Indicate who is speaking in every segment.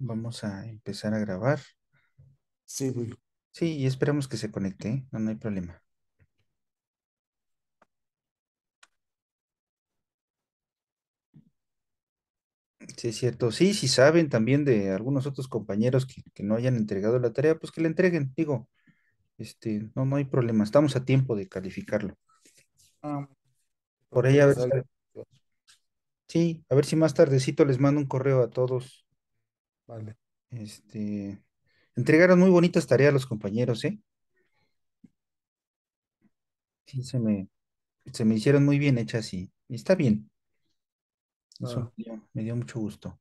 Speaker 1: Vamos a empezar a grabar. Sí, Sí, y esperamos que se conecte, no, no hay problema. Sí, es cierto. Sí, si saben también de algunos otros compañeros que, que, no hayan entregado la tarea, pues que la entreguen, digo. Este, no, no hay problema, estamos a tiempo de calificarlo. Ah, Por ahí a ver. Pues, sí, a ver si más tardecito les mando un correo a todos. Vale. Este, entregaron muy bonitas tareas los compañeros, ¿eh? Sí, se me, se me hicieron muy bien hechas y, está bien. Ah. me dio mucho gusto.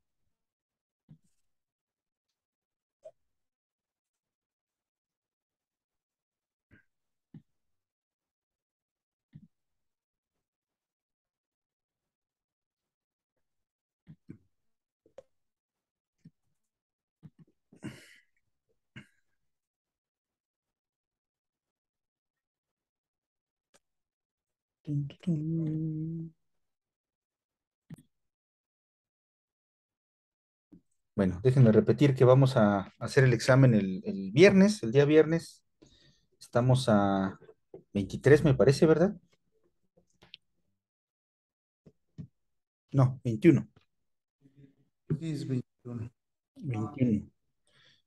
Speaker 2: Bueno,
Speaker 1: déjenme repetir que vamos a hacer el examen el, viernes, el día viernes. Estamos a 23, me parece, ¿verdad? No, 21.
Speaker 3: es 21.
Speaker 1: 21.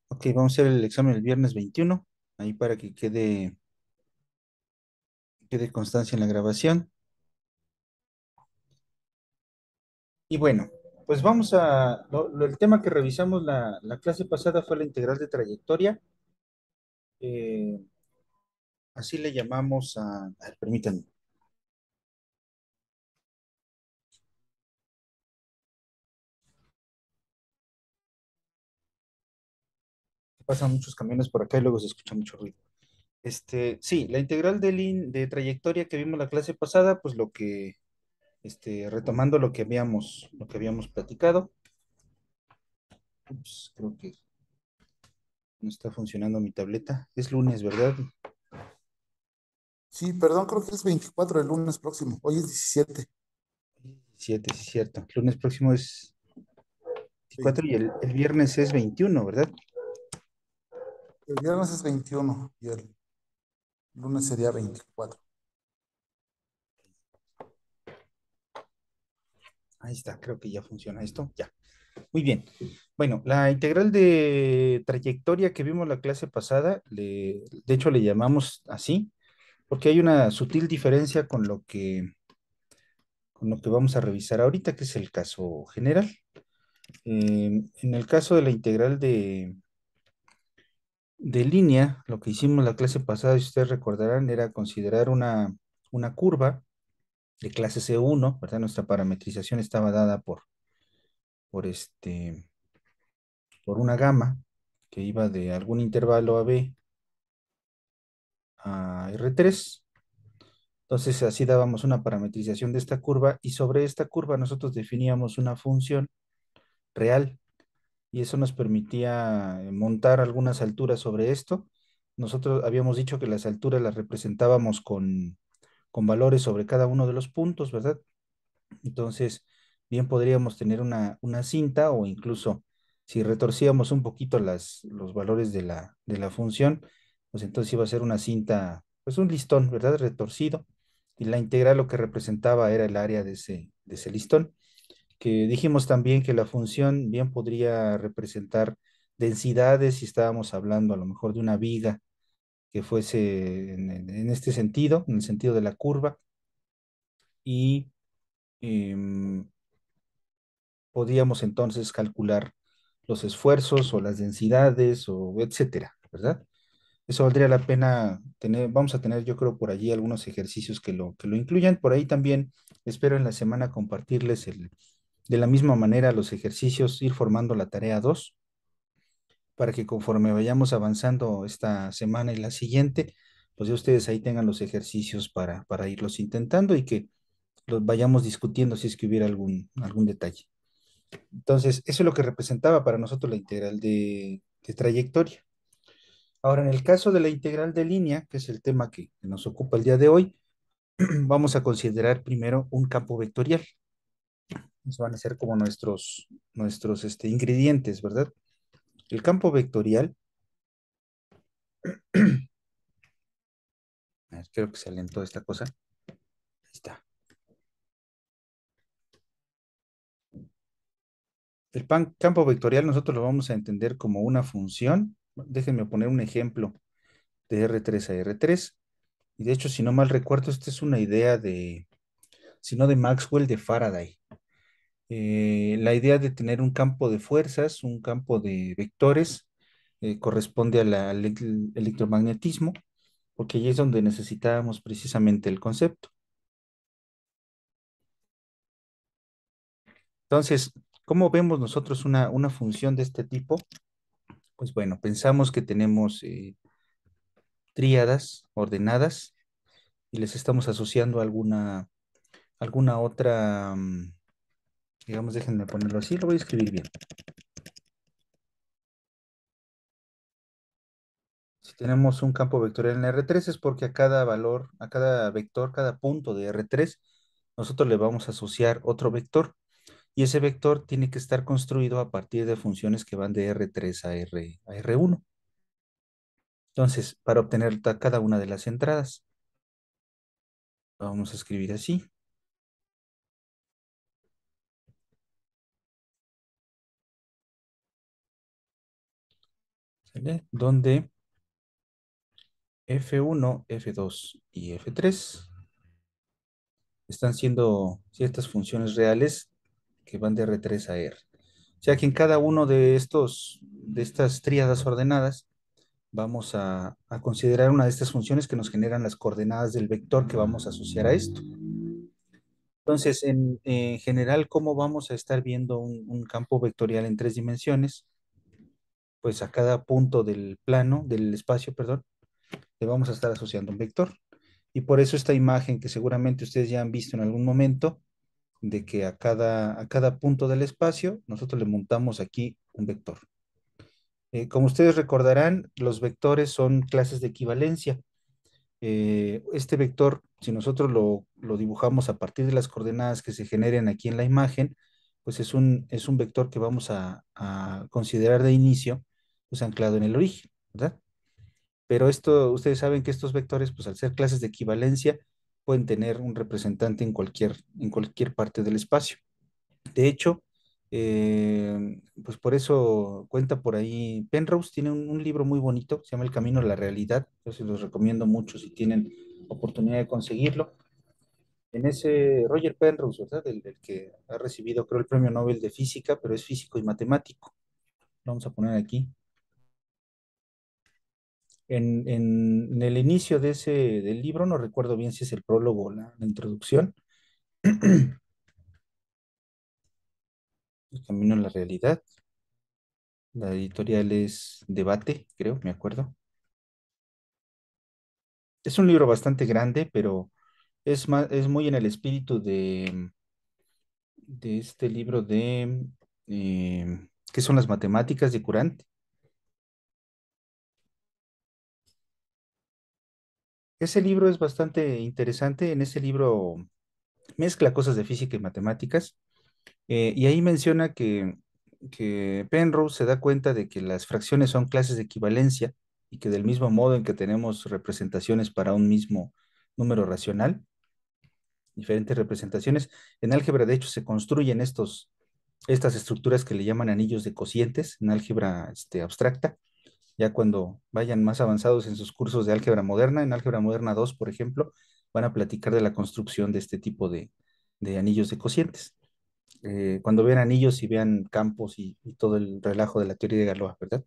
Speaker 1: Ok, vamos a hacer el examen el viernes 21, ahí para que quede quede constancia en la grabación. Y bueno, pues vamos a, el tema que revisamos la, la, clase pasada fue la integral de trayectoria. Eh, así le llamamos
Speaker 2: a, a permítanme.
Speaker 1: Pasan muchos camiones por acá y luego se escucha mucho ruido. Este, sí, la integral de, de trayectoria que vimos la clase pasada, pues lo que, este, retomando lo que habíamos, lo que habíamos platicado. creo que no está funcionando mi tableta. Es lunes, ¿verdad? Sí, perdón, creo que es 24 el lunes próximo. Hoy es 17. 17, sí, cierto. El lunes próximo es 24 y el, el viernes es 21, ¿verdad?
Speaker 3: El viernes es 21
Speaker 1: y el Lunes sería 24. Ahí está, creo que ya funciona esto. Ya. Muy bien. Bueno, la integral de trayectoria que vimos la clase pasada, de hecho le llamamos así, porque hay una sutil diferencia con lo que con lo que vamos a revisar ahorita, que es el caso general. Eh, en el caso de la integral de de línea, lo que hicimos la clase pasada, si ustedes recordarán, era considerar una, curva de clase C1, ¿verdad? Nuestra parametrización estaba dada por, por, este, por una gama que iba de algún intervalo b a R3. Entonces así dábamos una parametrización de esta curva y sobre esta curva nosotros definíamos una función real y eso nos permitía eh, montar algunas alturas sobre esto. Nosotros habíamos dicho que las alturas las representábamos con, valores sobre cada uno de los puntos, ¿verdad? Entonces, bien podríamos tener una, cinta o incluso si retorcíamos un poquito las, los valores de la, función, pues entonces iba a ser una cinta, pues un listón, ¿verdad? Retorcido. Y la integral lo que representaba era el área de ese, de ese listón que dijimos también que la función bien podría representar densidades si estábamos hablando a lo mejor de una viga que fuese en, este sentido, en el sentido de la curva, y em, podíamos entonces calcular los esfuerzos o las densidades o etcétera, ¿verdad? Eso valdría la pena tener, vamos a tener yo creo por allí algunos ejercicios que lo, que lo incluyan, por ahí también espero en la semana compartirles el, de la misma manera, los ejercicios, ir formando la tarea 2, para que conforme vayamos avanzando esta semana y la siguiente, pues ya ustedes ahí tengan los ejercicios para, para irlos intentando y que los vayamos discutiendo si es que hubiera algún, algún detalle. Entonces, eso es lo que representaba para nosotros la integral de trayectoria. Ahora, en el caso de la integral de línea, que es el tema que nos ocupa el día de hoy, vamos a considerar primero un campo vectorial. Esos van a ser como nuestros, nuestros este, ingredientes, ¿verdad? El campo vectorial. creo que se alentó esta cosa. Ahí está. El campo vectorial nosotros lo vamos a entender como una función. Déjenme poner un ejemplo de R3 a R3. Y de hecho, si no mal recuerdo, esta es una idea de, si no de Maxwell, de Faraday. Eh, la idea de tener un campo de fuerzas, un campo de vectores, eh, corresponde al electromagnetismo, porque ahí es donde necesitábamos precisamente el concepto. Entonces, ¿cómo vemos nosotros una, función de este tipo? Pues bueno, pensamos que tenemos eh, tríadas ordenadas y les estamos asociando alguna, alguna otra... Mm, Digamos, déjenme ponerlo así, lo voy a escribir bien. Si tenemos un campo vectorial en R3 es porque a cada valor, a cada vector, cada punto de R3, nosotros le vamos a asociar otro vector. Y ese vector tiene que estar construido a partir de funciones que van de R3 a, R, R1. Entonces, para obtener cada una de las entradas,
Speaker 2: vamos a escribir así.
Speaker 1: Donde F1, F2 y F3 están siendo ciertas funciones reales que van de R3 a R. O sea que en cada uno de estos, de estas tríadas ordenadas, vamos a, considerar una de estas funciones que nos generan las coordenadas del vector que vamos a asociar a esto. Entonces, en, general, ¿cómo vamos a estar viendo un campo vectorial en tres dimensiones? pues a cada punto del plano, del espacio, perdón, le vamos a estar asociando un vector. Y por eso esta imagen que seguramente ustedes ya han visto en algún momento, de que a cada, a cada punto del espacio nosotros le montamos aquí un vector. Eh, como ustedes recordarán, los vectores son clases de equivalencia. Eh, este vector, si nosotros lo, dibujamos a partir de las coordenadas que se generen aquí en la imagen, pues es un, es un vector que vamos a considerar de inicio pues anclado en el origen, ¿verdad? Pero esto, ustedes saben que estos vectores, pues al ser clases de equivalencia, pueden tener un representante en cualquier, en cualquier parte del espacio. De hecho, eh, pues por eso cuenta por ahí, Penrose tiene un, libro muy bonito, se llama El Camino a la Realidad, yo se los recomiendo mucho si tienen oportunidad de conseguirlo. En ese, Roger Penrose, ¿verdad? El, el que ha recibido, creo, el premio Nobel de Física, pero es físico y matemático. Lo vamos a poner aquí, en, el inicio de ese, del libro, no recuerdo bien si es el prólogo o la, introducción, El camino a la realidad. La editorial es Debate, creo, me acuerdo. Es un libro bastante grande, pero es, es muy en el espíritu de, de este libro de eh, ¿Qué son las matemáticas de Curante Ese libro es bastante interesante. En ese libro mezcla cosas de física y matemáticas. Eh, y ahí menciona que, Penrose se da cuenta de que las fracciones son clases de equivalencia y que del mismo modo en que tenemos representaciones para un mismo número racional, diferentes representaciones, en álgebra de hecho se construyen estos, estas estructuras que le llaman anillos de cocientes, en álgebra este, abstracta, ya cuando vayan más avanzados en sus cursos de álgebra moderna, en álgebra moderna 2, por ejemplo, van a platicar de la construcción de este tipo de, anillos de cocientes. Eh, cuando vean anillos y vean campos y, todo el relajo de la teoría de Galois, ¿verdad?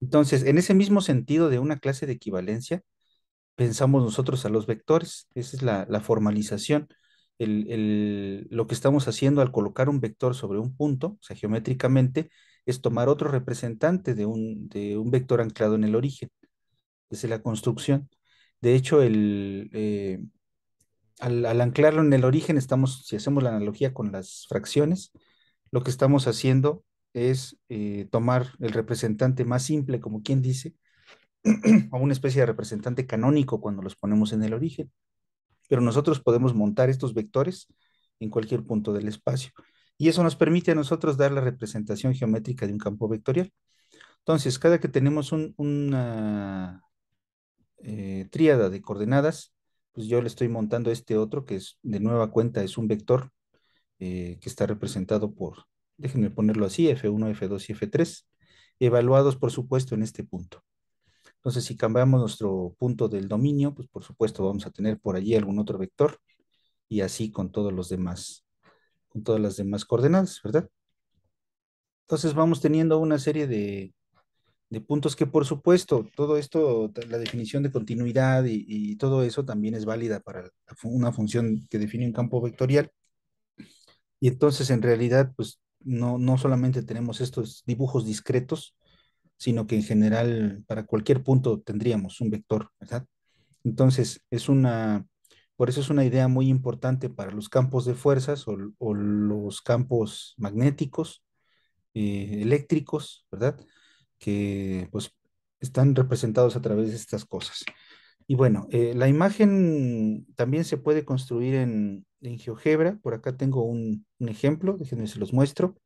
Speaker 1: Entonces, en ese mismo sentido de una clase de equivalencia, pensamos nosotros a los vectores. Esa es la, formalización. lo que estamos haciendo al colocar un vector sobre un punto, o sea, geométricamente, es tomar otro representante de un, vector anclado en el origen, es la construcción. De hecho, el, eh, al, anclarlo en el origen, estamos, si hacemos la analogía con las fracciones, lo que estamos haciendo es eh, tomar el representante más simple, como quien dice, o una especie de representante canónico cuando los ponemos en el origen. Pero nosotros podemos montar estos vectores en cualquier punto del espacio. Y eso nos permite a nosotros dar la representación geométrica de un campo vectorial. Entonces, cada que tenemos una eh, tríada de coordenadas, pues yo le estoy montando este otro que es de nueva cuenta es un vector eh, que está representado por, déjenme ponerlo así, F1, F2 y F3, evaluados por supuesto en este punto. Entonces, si cambiamos nuestro punto del dominio, pues por supuesto vamos a tener por allí algún otro vector y así con todos los demás con todas las demás coordenadas, ¿verdad? Entonces vamos teniendo una serie de, puntos que por supuesto, todo esto, la definición de continuidad y, todo eso también es válida para una función que define un campo vectorial. Y entonces en realidad, pues no, no solamente tenemos estos dibujos discretos, sino que en general para cualquier punto tendríamos un vector, ¿verdad? Entonces es una por eso es una idea muy importante para los campos de fuerzas o, los campos magnéticos, eh, eléctricos, ¿verdad? Que pues están representados a través de estas cosas. Y bueno, eh, la imagen también se puede construir en, GeoGebra. Por acá tengo un, un ejemplo, déjenme se los muestro.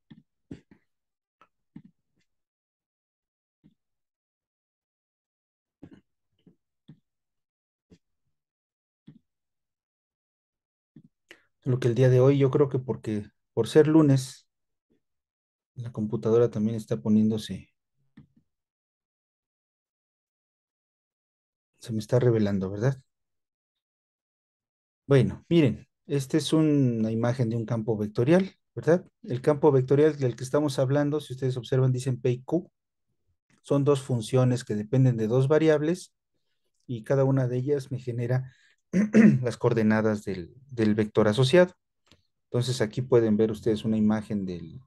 Speaker 1: lo que el día de hoy, yo creo que porque por ser lunes, la computadora también está poniéndose.
Speaker 2: Se me está revelando, ¿verdad?
Speaker 1: Bueno, miren, esta es una imagen de un campo vectorial, ¿verdad? El campo vectorial del que estamos hablando, si ustedes observan, dicen P y Q. Son dos funciones que dependen de dos variables y cada una de ellas me genera las coordenadas del, vector asociado. Entonces aquí pueden ver ustedes una imagen del,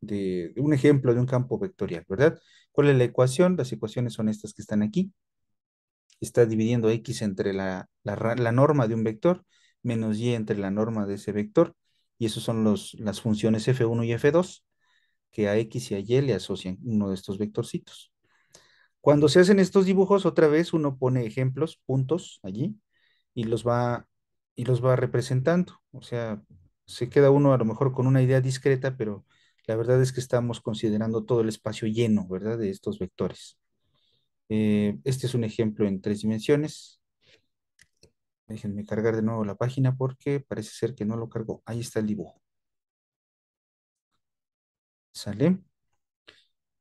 Speaker 1: de un ejemplo de un campo vectorial, ¿verdad? ¿Cuál es la ecuación? Las ecuaciones son estas que están aquí. Está dividiendo x entre la, norma de un vector menos y entre la norma de ese vector. Y esas son las funciones f1 y f2 que a x y a y le asocian uno de estos vectorcitos. Cuando se hacen estos dibujos, otra vez uno pone ejemplos, puntos allí, y los va, y los va representando. O sea, se queda uno a lo mejor con una idea discreta, pero la verdad es que estamos considerando todo el espacio lleno, ¿verdad?, de estos vectores. Eh, este es un ejemplo en tres dimensiones. Déjenme cargar de nuevo la página porque parece ser que no lo cargo Ahí está el dibujo. ¿Sale?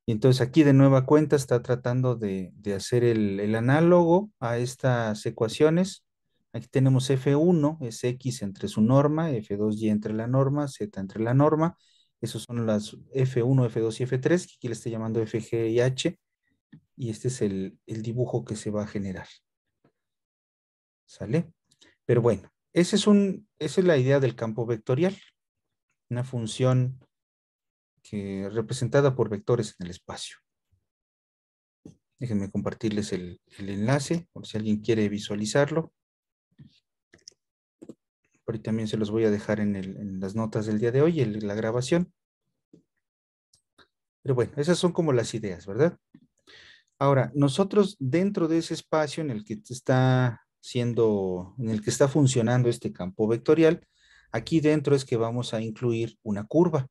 Speaker 1: Y entonces aquí de nueva cuenta está tratando de, hacer el, el análogo a estas ecuaciones Aquí tenemos F1, es X entre su norma, F2Y entre la norma, Z entre la norma. Esos son las F1, F2 y F3, que aquí le estoy llamando FG y H. Y este es el, dibujo que se va a generar. ¿Sale? Pero bueno, es un, esa es la idea del campo vectorial. Una función representada por vectores en el espacio. Déjenme compartirles el, el enlace, por si alguien quiere visualizarlo. Ahorita también se los voy a dejar en, las notas del día de hoy, en la grabación. Pero bueno, esas son como las ideas, ¿verdad? Ahora, nosotros dentro de ese espacio en el que está siendo, en el que está funcionando este campo vectorial, aquí dentro es que vamos a incluir una curva.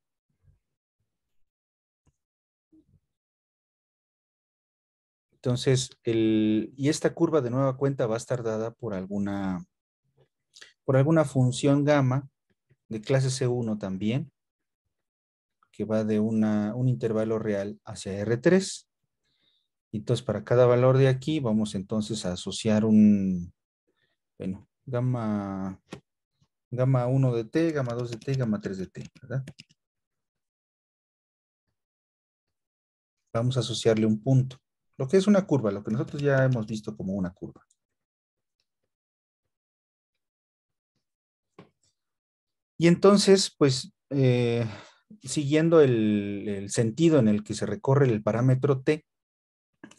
Speaker 1: Entonces, y esta curva de nueva cuenta va a estar dada por alguna, por alguna función gamma de clase C1 también, que va de un intervalo real hacia R3. Entonces, para cada valor de aquí, vamos entonces a asociar un, bueno, gamma, gamma 1 de t, gamma 2 de t, gamma 3 de t, ¿verdad? Vamos a asociarle un punto, lo que es una curva, lo que nosotros ya hemos visto como una curva. Y entonces, pues, eh, siguiendo el, sentido en el que se recorre el parámetro T,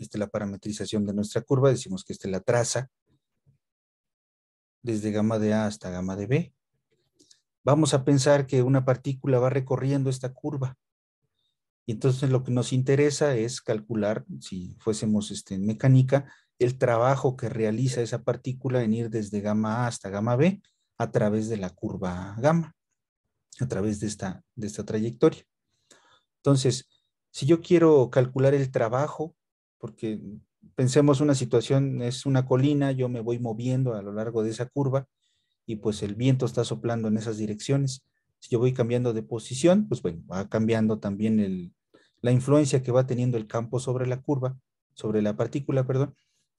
Speaker 1: esta es la parametrización de nuestra curva, decimos que esta es la traza, desde gamma de A hasta gamma de B. Vamos a pensar que una partícula va recorriendo esta curva. Y entonces lo que nos interesa es calcular, si fuésemos este, en mecánica, el trabajo que realiza esa partícula en ir desde gamma A hasta gamma B a través de la curva gamma, a través de esta, esta trayectoria. Entonces, si yo quiero calcular el trabajo, porque pensemos una situación, es una colina, yo me voy moviendo a lo largo de esa curva y pues el viento está soplando en esas direcciones. Si yo voy cambiando de posición, pues bueno, va cambiando también la influencia que va teniendo el campo sobre la curva, sobre la partícula, perdón,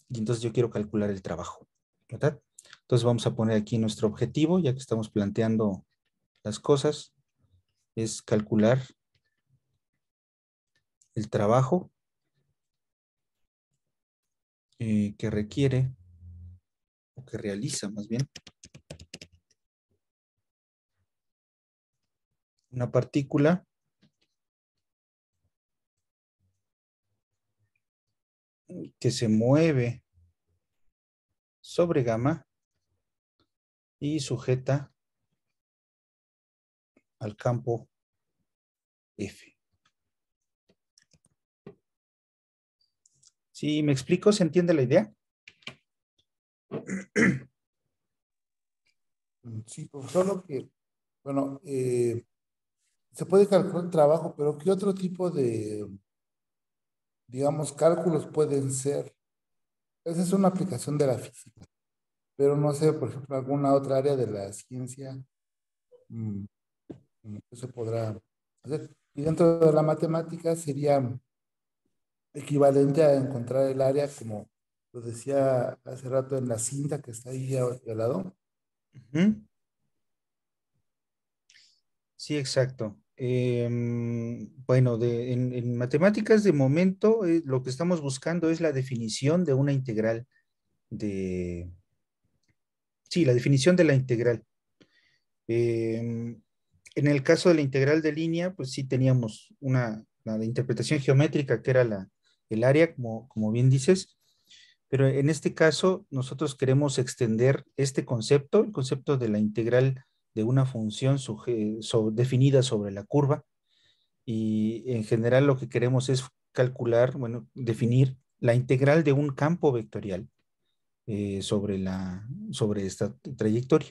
Speaker 1: y entonces yo quiero calcular el trabajo, ¿verdad? Entonces vamos a poner aquí nuestro objetivo, ya que estamos planteando las cosas, es calcular el trabajo eh, que requiere o que realiza más
Speaker 2: bien una partícula que se mueve sobre gamma y sujeta al campo F.
Speaker 1: Si me explico, ¿se entiende la idea? Sí, profesor, solo que, bueno, eh,
Speaker 3: se puede calcular el trabajo, pero ¿qué otro tipo de, digamos, cálculos pueden ser? Esa es una aplicación de la física pero no sé, por ejemplo, alguna otra área de la ciencia mm, que se podrá hacer. Y dentro de la matemática sería equivalente a encontrar el área, como lo decía hace rato en la cinta que está ahí al
Speaker 1: lado. Sí, exacto. Em, bueno, en, matemáticas de momento eh, lo que estamos buscando es la definición de una integral de, Sí, la definición de la integral. Em, en el caso de la integral de línea, pues sí teníamos una, interpretación geométrica, que era la, el área, como, como bien dices, pero en este caso nosotros queremos extender este concepto, el concepto de la integral de una función definida sobre la curva, y en general lo que queremos es calcular, bueno, definir la integral de un campo vectorial eh, sobre, la, sobre esta trayectoria.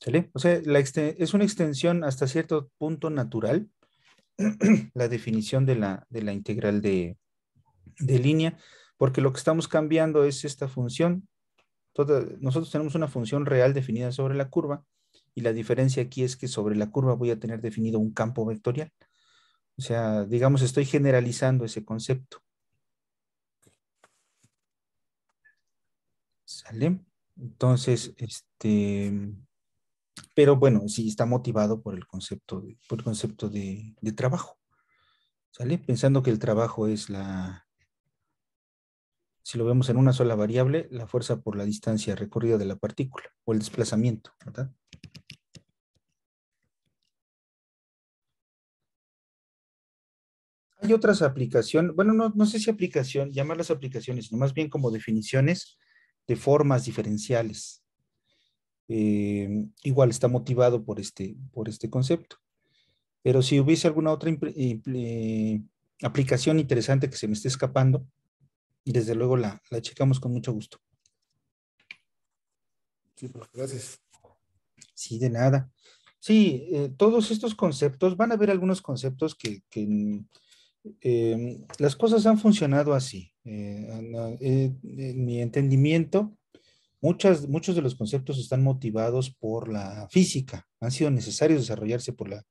Speaker 1: ¿Sale? O sea, es una extensión hasta cierto punto natural, la definición de la, integral de, línea, porque lo que estamos cambiando es esta función. nosotros tenemos una función real definida sobre la curva y la diferencia aquí es que sobre la curva voy a tener definido un campo vectorial. O sea, digamos, estoy generalizando ese concepto. ¿Sale? Entonces, este, pero bueno, sí está motivado por el concepto por el concepto de, trabajo. ¿Sale? Pensando que el trabajo es la, si lo vemos en una sola variable, la fuerza por la distancia recorrida de la partícula o el desplazamiento, ¿verdad? Hay otras aplicaciones, bueno, no, no sé si aplicación, las aplicaciones, sino más bien como definiciones de formas diferenciales. Eh, igual está motivado por este, por este concepto. Pero si hubiese alguna otra eh, aplicación interesante que se me esté escapando, desde luego la, checamos con mucho gusto. Sí, pues, gracias. Sí, de nada. Sí, eh, todos estos conceptos, van a haber algunos conceptos que, las cosas han funcionado así. Eh, eh, en mi entendimiento, muchas, muchos de los conceptos están motivados por la física, han sido necesarios desarrollarse por la,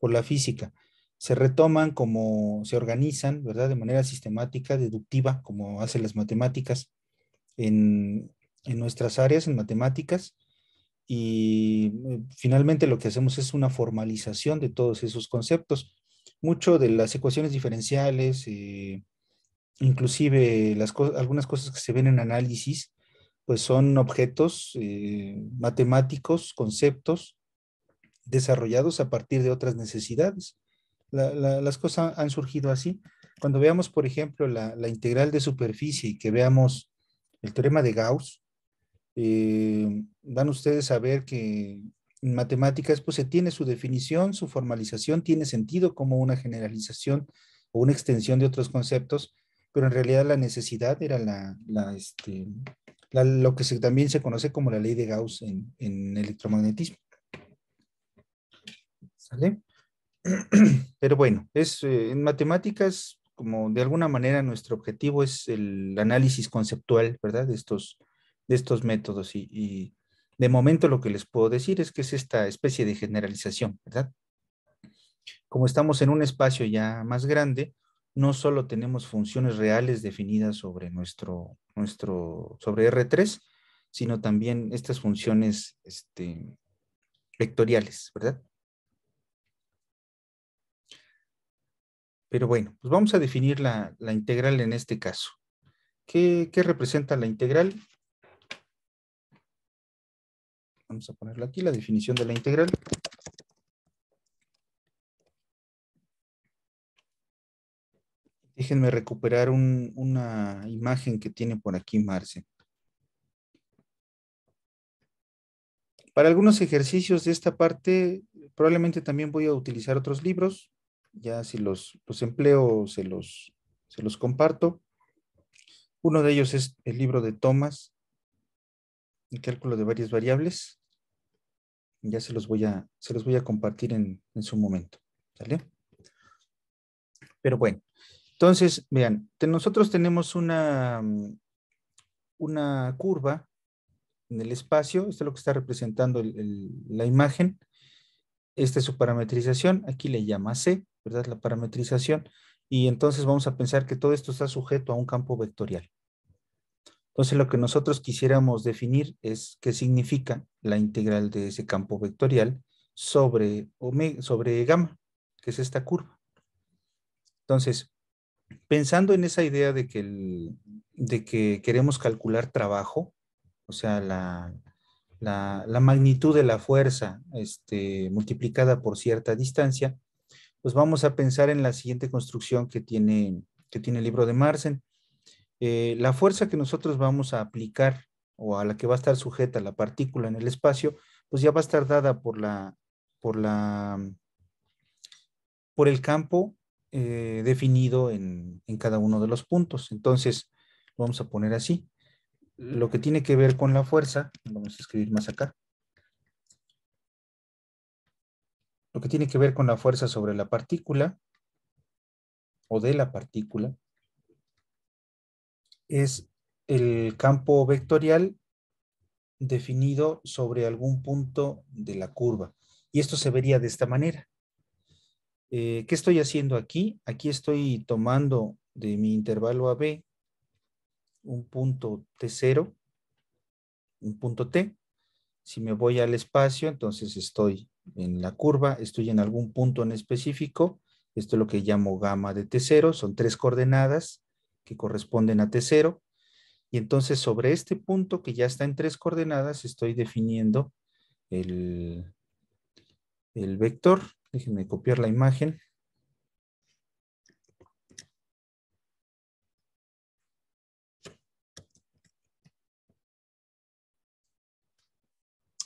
Speaker 1: por la física. Se retoman como se organizan, ¿verdad? De manera sistemática, deductiva, como hacen las matemáticas en, nuestras áreas, en matemáticas. Y eh, finalmente lo que hacemos es una formalización de todos esos conceptos. Mucho de las ecuaciones diferenciales, inclusive algunas cosas que se ven en análisis, pues son objetos eh, matemáticos, conceptos desarrollados a partir de otras necesidades. las cosas han surgido así. Cuando veamos, por ejemplo, la, integral de superficie y que veamos el teorema de Gauss, eh, van ustedes a ver que en matemáticas pues se tiene su definición, su formalización, tiene sentido como una generalización o una extensión de otros conceptos, pero en realidad la necesidad era la, este, lo que también se conoce como la ley de Gauss en, electromagnetismo. ¿Sale? Pero bueno, es, eh, en matemáticas, como de alguna manera nuestro objetivo es el análisis conceptual, ¿verdad? De estos, de estos métodos y, y de momento lo que les puedo decir es que es esta especie de generalización, ¿verdad? Como estamos en un espacio ya más grande, no solo tenemos funciones reales definidas sobre nuestro, nuestro sobre R3, sino también estas funciones este, vectoriales, ¿verdad? Pero bueno, pues vamos a definir la, la integral en este caso. ¿Qué, ¿Qué, representa la integral? Vamos a ponerla aquí, la definición de la integral.
Speaker 2: Déjenme recuperar
Speaker 1: una imagen que tiene por aquí Marce. Para algunos ejercicios de esta parte, probablemente también voy a utilizar otros libros. Ya si los, empleo, se los, se los comparto. Uno de ellos es el libro de Thomas, el cálculo de varias variables. Ya se los voy a, se los voy a compartir en, en su momento. Pero bueno, entonces, vean, nosotros tenemos una, mm, una curva en el espacio, esto es lo que está representando la imagen, esta es su parametrización, aquí le llama C, ¿verdad? La parametrización, y entonces vamos a pensar que todo esto está sujeto a un campo vectorial. Entonces lo que nosotros quisiéramos definir es qué significa la integral de ese campo vectorial sobre, omega, sobre gamma, que es esta curva. Entonces, pensando en esa idea de que, de que queremos calcular trabajo, o sea, la, magnitud de la fuerza este, multiplicada por cierta distancia, pues vamos a pensar en la siguiente construcción que tiene, que tiene el libro de Marsen. Eh, la fuerza que nosotros vamos a aplicar o a la que va a estar sujeta la partícula en el espacio, pues ya va a estar dada por por la, por el campo eh, definido en, en, cada uno de los puntos. Entonces, vamos a poner así. Lo que tiene que ver con la fuerza, vamos a escribir más acá. Lo que tiene que ver con la fuerza sobre la partícula o de la partícula es el campo vectorial definido sobre algún punto de la curva. Y esto se vería de esta manera. Eh, ¿Qué estoy haciendo aquí? Aquí estoy tomando de mi intervalo AB un punto T0, un punto T. Si me voy al espacio, entonces estoy en la curva, estoy en algún punto en específico. Esto es lo que llamo gamma de T0. Son tres coordenadas que corresponden a T0. Y entonces sobre este punto que ya está en tres coordenadas, estoy definiendo el vector Déjenme copiar la imagen.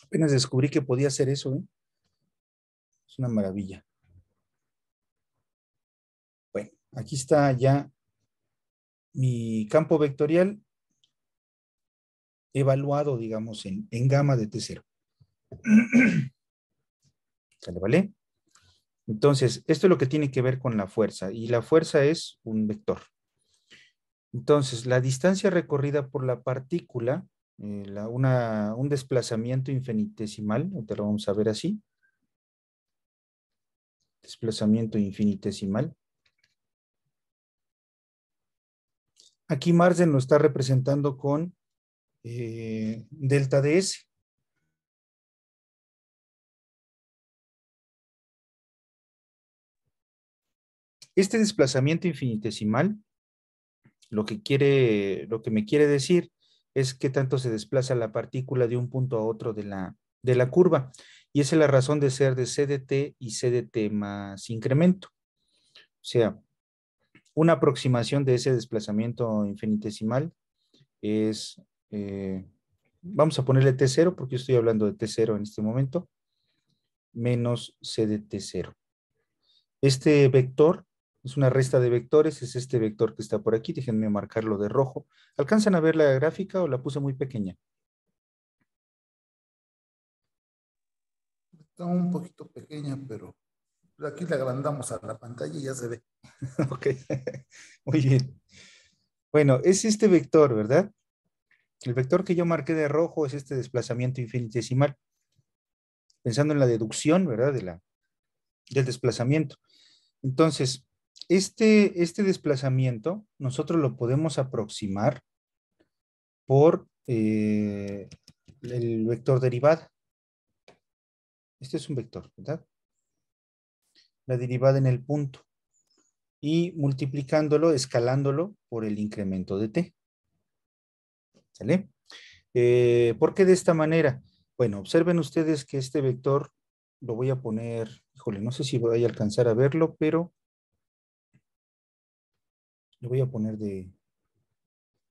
Speaker 2: Apenas descubrí que podía hacer eso. ¿eh?
Speaker 1: Es una maravilla. Bueno, aquí está ya mi campo vectorial evaluado, digamos, en, en gama de T0. ¿Sale, vale? Entonces, esto es lo que tiene que ver con la fuerza y la fuerza es un vector. Entonces, la distancia recorrida por la partícula, eh, un desplazamiento infinitesimal, te lo vamos a ver así, desplazamiento infinitesimal. Aquí Marsden lo está representando con eh, delta ds, Este desplazamiento infinitesimal lo que quiere, lo que me quiere decir es que tanto se desplaza la partícula de un punto a otro de la, de la curva. Y esa es la razón de ser de CDT y CDT más incremento. O sea, una aproximación de ese desplazamiento infinitesimal es, eh, vamos a ponerle T0 porque yo estoy hablando de T0 en este momento, menos CDT0. Este vector es una resta de vectores, es este vector que está por aquí, déjenme marcarlo de rojo. ¿Alcanzan a ver la gráfica o la puse muy pequeña?
Speaker 3: Está un poquito pequeña, pero aquí la agrandamos a la
Speaker 1: pantalla y ya se ve. ok, muy bien. Bueno, es este vector, ¿verdad? El vector que yo marqué de rojo es este desplazamiento infinitesimal. Pensando en la deducción, ¿verdad? De la, del desplazamiento. Entonces, este, este desplazamiento nosotros lo podemos aproximar por eh, el vector derivada. Este es un vector, ¿verdad? La derivada en el punto. Y multiplicándolo, escalándolo por el incremento de t. ¿Sale? Eh, ¿Por qué de esta manera? Bueno, observen ustedes que este vector lo voy a poner, híjole, no sé si voy a alcanzar a verlo, pero lo voy a poner de,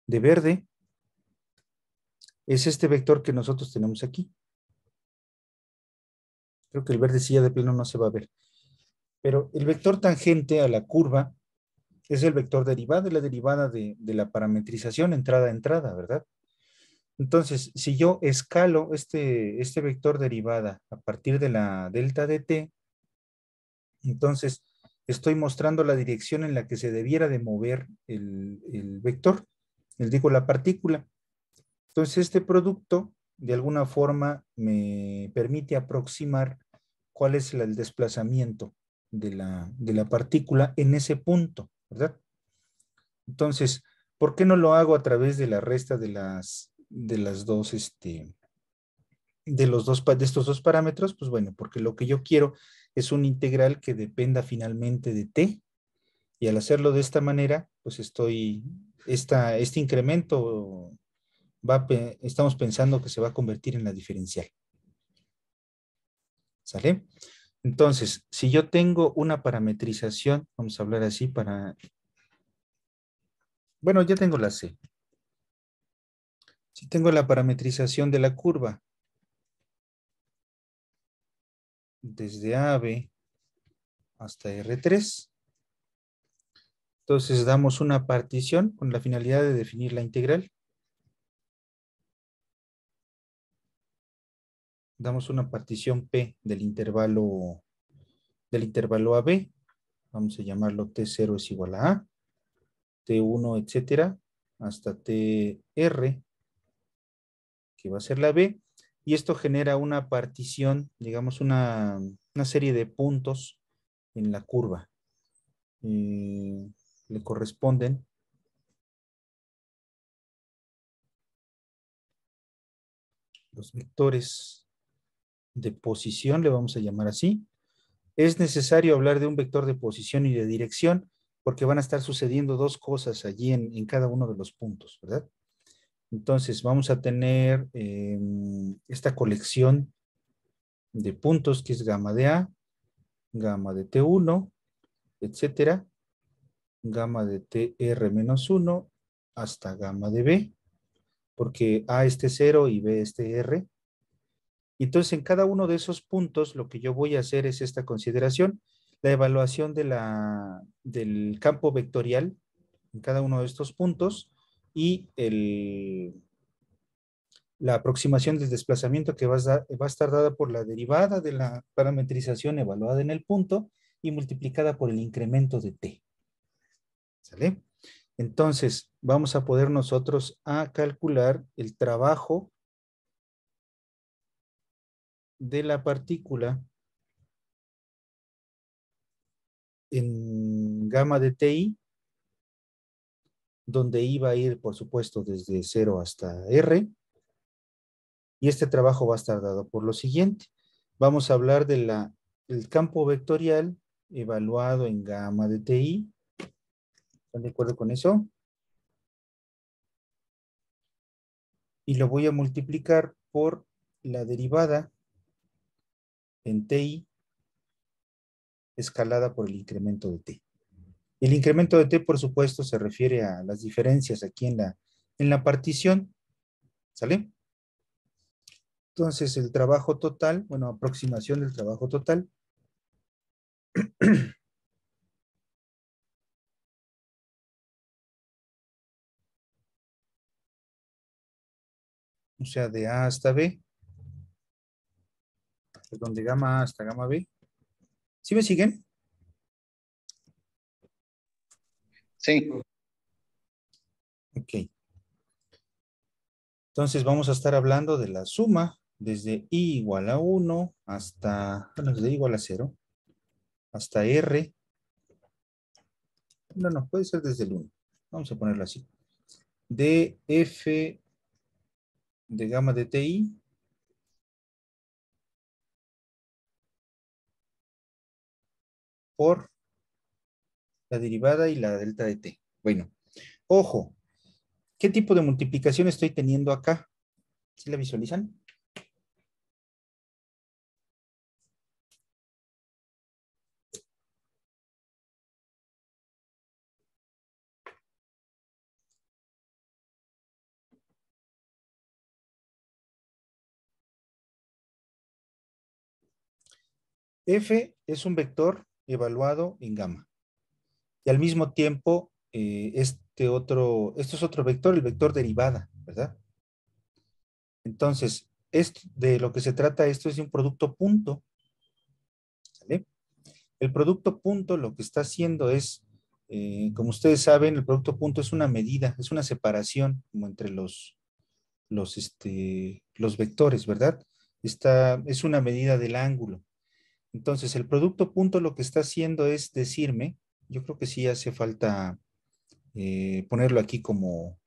Speaker 1: verde, es este vector que nosotros tenemos aquí. Creo que el verde sí ya de pleno no se va a ver. Pero el vector tangente a la curva es el vector derivado, es la derivada de, de la parametrización entrada-entrada, ¿verdad? Entonces, si yo escalo este, este vector derivada a partir de la delta de t, entonces estoy mostrando la dirección en la que se debiera de mover el, vector, les digo la partícula. Entonces este producto de alguna forma me permite aproximar cuál es el desplazamiento de la, de la partícula en ese punto, ¿verdad? Entonces, ¿por qué no lo hago a través de la resta de las, de las dos, este, de los dos, de estos dos parámetros? Pues bueno, porque lo que yo quiero es un integral que dependa finalmente de t. Y al hacerlo de esta manera, pues estoy, esta, este incremento estamos pensando que se va a convertir en la diferencial. ¿Sale? Entonces, si yo tengo una parametrización, vamos a hablar así para... Bueno, ya tengo la C. Si tengo la parametrización de la curva, desde AB hasta R3. Entonces damos una partición con la finalidad de definir la integral. Damos una partición P del intervalo, del intervalo AB. Vamos a llamarlo T0 es igual a A, T1, etcétera, hasta TR, que va a ser la B, y esto genera una partición, digamos, una, serie de puntos en la curva. Eh, le corresponden los vectores de posición, le vamos a llamar así. Es necesario hablar de un vector de posición y de dirección porque van a estar sucediendo dos cosas allí en, en cada uno de los puntos, ¿verdad? Entonces vamos a tener em, esta colección de puntos que es gamma de A, gamma de T1, etcétera, gamma de TR-1 hasta gamma de B, porque A es este 0 y B este R. Entonces en cada uno de esos puntos lo que yo voy a hacer es esta consideración, la evaluación de la, del campo vectorial en cada uno de estos puntos, y la aproximación del desplazamiento que va a, estar dada por la derivada de la parametrización evaluada en el punto y multiplicada por el incremento de t. ¿Sale? Entonces, vamos a poder nosotros a calcular el trabajo de la partícula en gamma de TI donde iba a ir, por supuesto, desde 0 hasta R. Y este trabajo va a estar dado por lo siguiente. Vamos a hablar del el campo vectorial evaluado en gamma de TI. ¿Están de acuerdo con eso? Y lo voy a multiplicar por la derivada en TI escalada por el incremento de T. El incremento de t, por supuesto, se refiere a las diferencias aquí en la, en la partición. ¿Sale? Entonces, el trabajo total, bueno, aproximación del trabajo total.
Speaker 2: o sea, de A hasta B, perdón, de gamma A hasta gamma B. ¿Sí me siguen? Sí.
Speaker 1: Ok. Entonces vamos a estar hablando de la suma desde i igual a 1 hasta, bueno, desde i igual a 0, hasta r. No, no, puede ser desde el 1. Vamos a ponerlo así. De f de gamma de ti por la derivada y la delta de t. Bueno, ojo, ¿qué tipo de multiplicación estoy teniendo acá? ¿Sí la visualizan? F es un vector evaluado en gamma y al mismo tiempo eh, este otro, esto es otro vector, el vector derivada, ¿verdad? Entonces, de lo que se trata esto es de un producto punto. ¿sale? El producto punto lo que está haciendo es, eh, como ustedes saben, el producto punto es una medida, es una separación como entre los, los, este, los vectores, ¿verdad? es una medida del ángulo. Entonces, el producto punto lo que está haciendo es decirme yo creo que sí hace falta eh, ponerlo aquí como,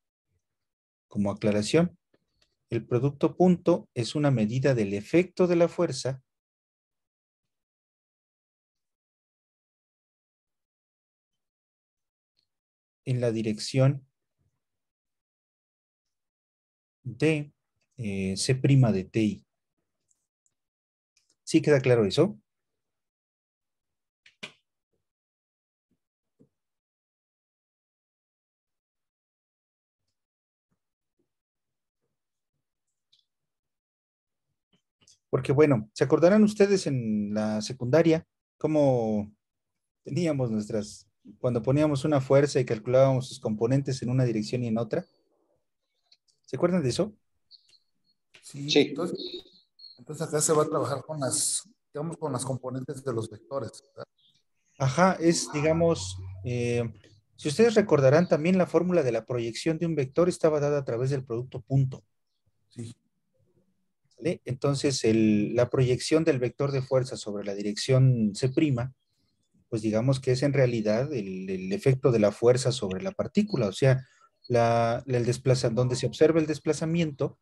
Speaker 1: como aclaración. El producto punto es una medida del efecto de la fuerza
Speaker 2: en la dirección de eh, C' de TI. ¿Sí queda claro eso?
Speaker 1: Porque bueno, se acordarán ustedes en la secundaria cómo teníamos nuestras, cuando poníamos una fuerza y calculábamos sus componentes en una dirección y en otra. ¿Se acuerdan de eso? Sí. Entonces, acá se va a trabajar con las, digamos, con las componentes de los vectores. Ajá, es, digamos, eh, si ustedes recordarán también la fórmula de la proyección de un vector estaba dada a través del producto punto. Sí. Entonces, la proyección del vector de fuerza sobre la dirección C', pues digamos que es en realidad el, efecto de la fuerza sobre la partícula, o sea, el donde se observa el desplazamiento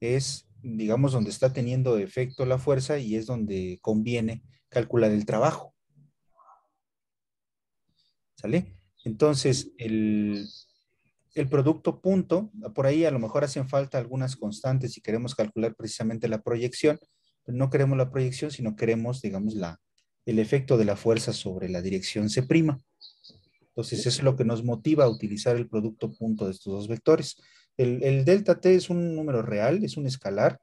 Speaker 1: es, digamos, donde está teniendo efecto la fuerza y es donde conviene calcular el trabajo. ¿Sale? Entonces, el, el producto punto, por ahí a lo mejor hacen falta algunas constantes si queremos calcular precisamente la proyección, no queremos la proyección, sino queremos, digamos, la, el efecto de la fuerza sobre la dirección C'. Entonces, eso es lo que nos motiva a utilizar el producto punto de estos dos vectores. El, el delta t es un número real, es un escalar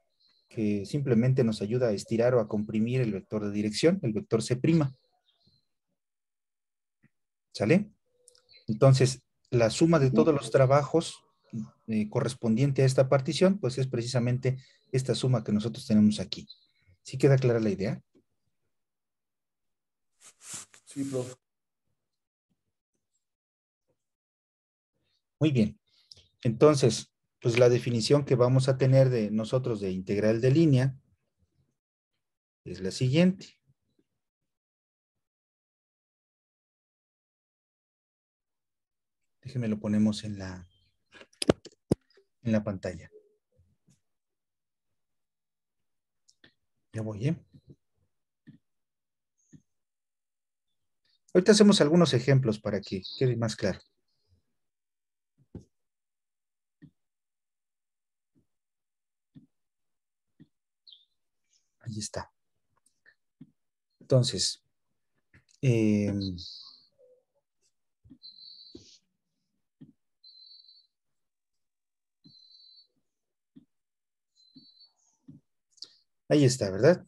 Speaker 1: que simplemente nos ayuda a estirar o a comprimir el vector de dirección, el vector C'. ¿Sale? Entonces, la suma de todos los trabajos eh, correspondiente a esta partición, pues es precisamente esta suma que nosotros tenemos aquí. ¿Sí queda clara la idea? Sí, profe. Muy bien. Entonces, pues la definición que vamos a tener de nosotros de integral de línea es la siguiente.
Speaker 2: Déjenme lo ponemos en la,
Speaker 1: en la pantalla. Ya voy, ¿eh? Ahorita hacemos algunos ejemplos para que quede más claro.
Speaker 2: Ahí está. Entonces, eh,
Speaker 1: Ahí está, ¿verdad?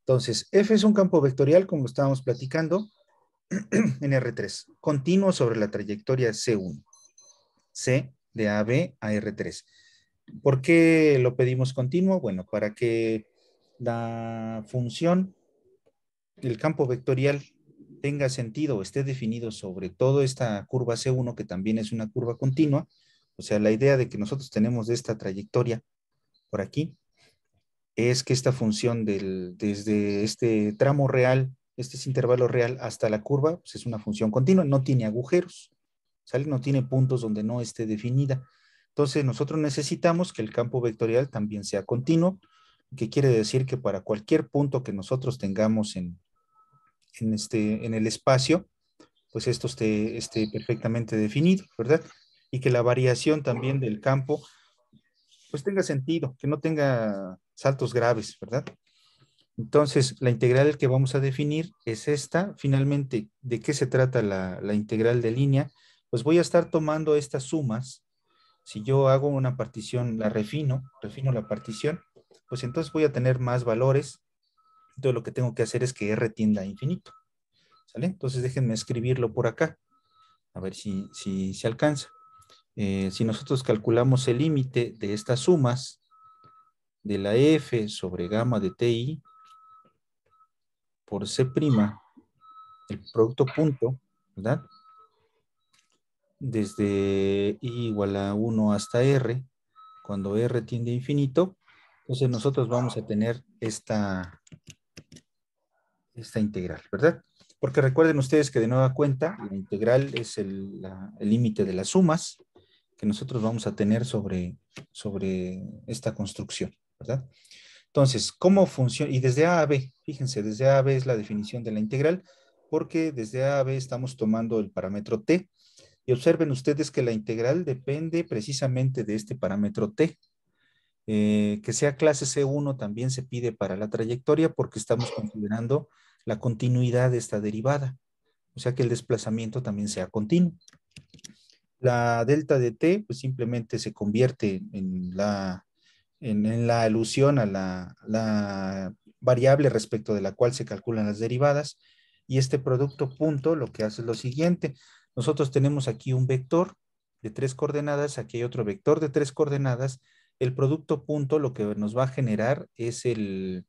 Speaker 1: Entonces, F es un campo vectorial, como estábamos platicando, en R3, continuo sobre la trayectoria C1. C de AB a R3. ¿Por qué lo pedimos continuo? Bueno, para que la función, el campo vectorial tenga sentido, esté definido sobre toda esta curva C1, que también es una curva continua, o sea, la idea de que nosotros tenemos esta trayectoria por aquí, es que esta función del, desde este tramo real, este intervalo real hasta la curva, pues es una función continua, no tiene agujeros, ¿sale? No tiene puntos donde no esté definida. Entonces nosotros necesitamos que el campo vectorial también sea continuo, que quiere decir que para cualquier punto que nosotros tengamos en, este, en el espacio, pues esto esté, esté perfectamente definido, ¿verdad? Y que la variación también del campo pues tenga sentido, que no tenga saltos graves, ¿verdad? Entonces, la integral que vamos a definir es esta. Finalmente, ¿de qué se trata la, integral de línea? Pues voy a estar tomando estas sumas. Si yo hago una partición, la refino, refino la partición, pues entonces voy a tener más valores. Entonces, lo que tengo que hacer es que R tienda a infinito. ¿Sale? Entonces, déjenme escribirlo por acá. A ver si, si se alcanza. Eh, si nosotros calculamos el límite de estas sumas, de la F sobre gamma de TI por C', el producto punto, ¿verdad? Desde I igual a 1 hasta R, cuando R tiende a infinito, entonces nosotros vamos a tener esta, esta integral, ¿verdad? Porque recuerden ustedes que de nueva cuenta, la integral es el límite de las sumas que nosotros vamos a tener sobre, sobre esta construcción. ¿verdad? Entonces, ¿cómo funciona? Y desde A a B, fíjense, desde A a B es la definición de la integral, porque desde A a B estamos tomando el parámetro t, y observen ustedes que la integral depende precisamente de este parámetro t. Eh, que sea clase C1 también se pide para la trayectoria porque estamos considerando la continuidad de esta derivada. O sea que el desplazamiento también sea continuo. La delta de t pues simplemente se convierte en la en, la alusión a la, variable respecto de la cual se calculan las derivadas. Y este producto punto lo que hace es lo siguiente. Nosotros tenemos aquí un vector de tres coordenadas, aquí hay otro vector de tres coordenadas. El producto punto lo que nos va a generar es el,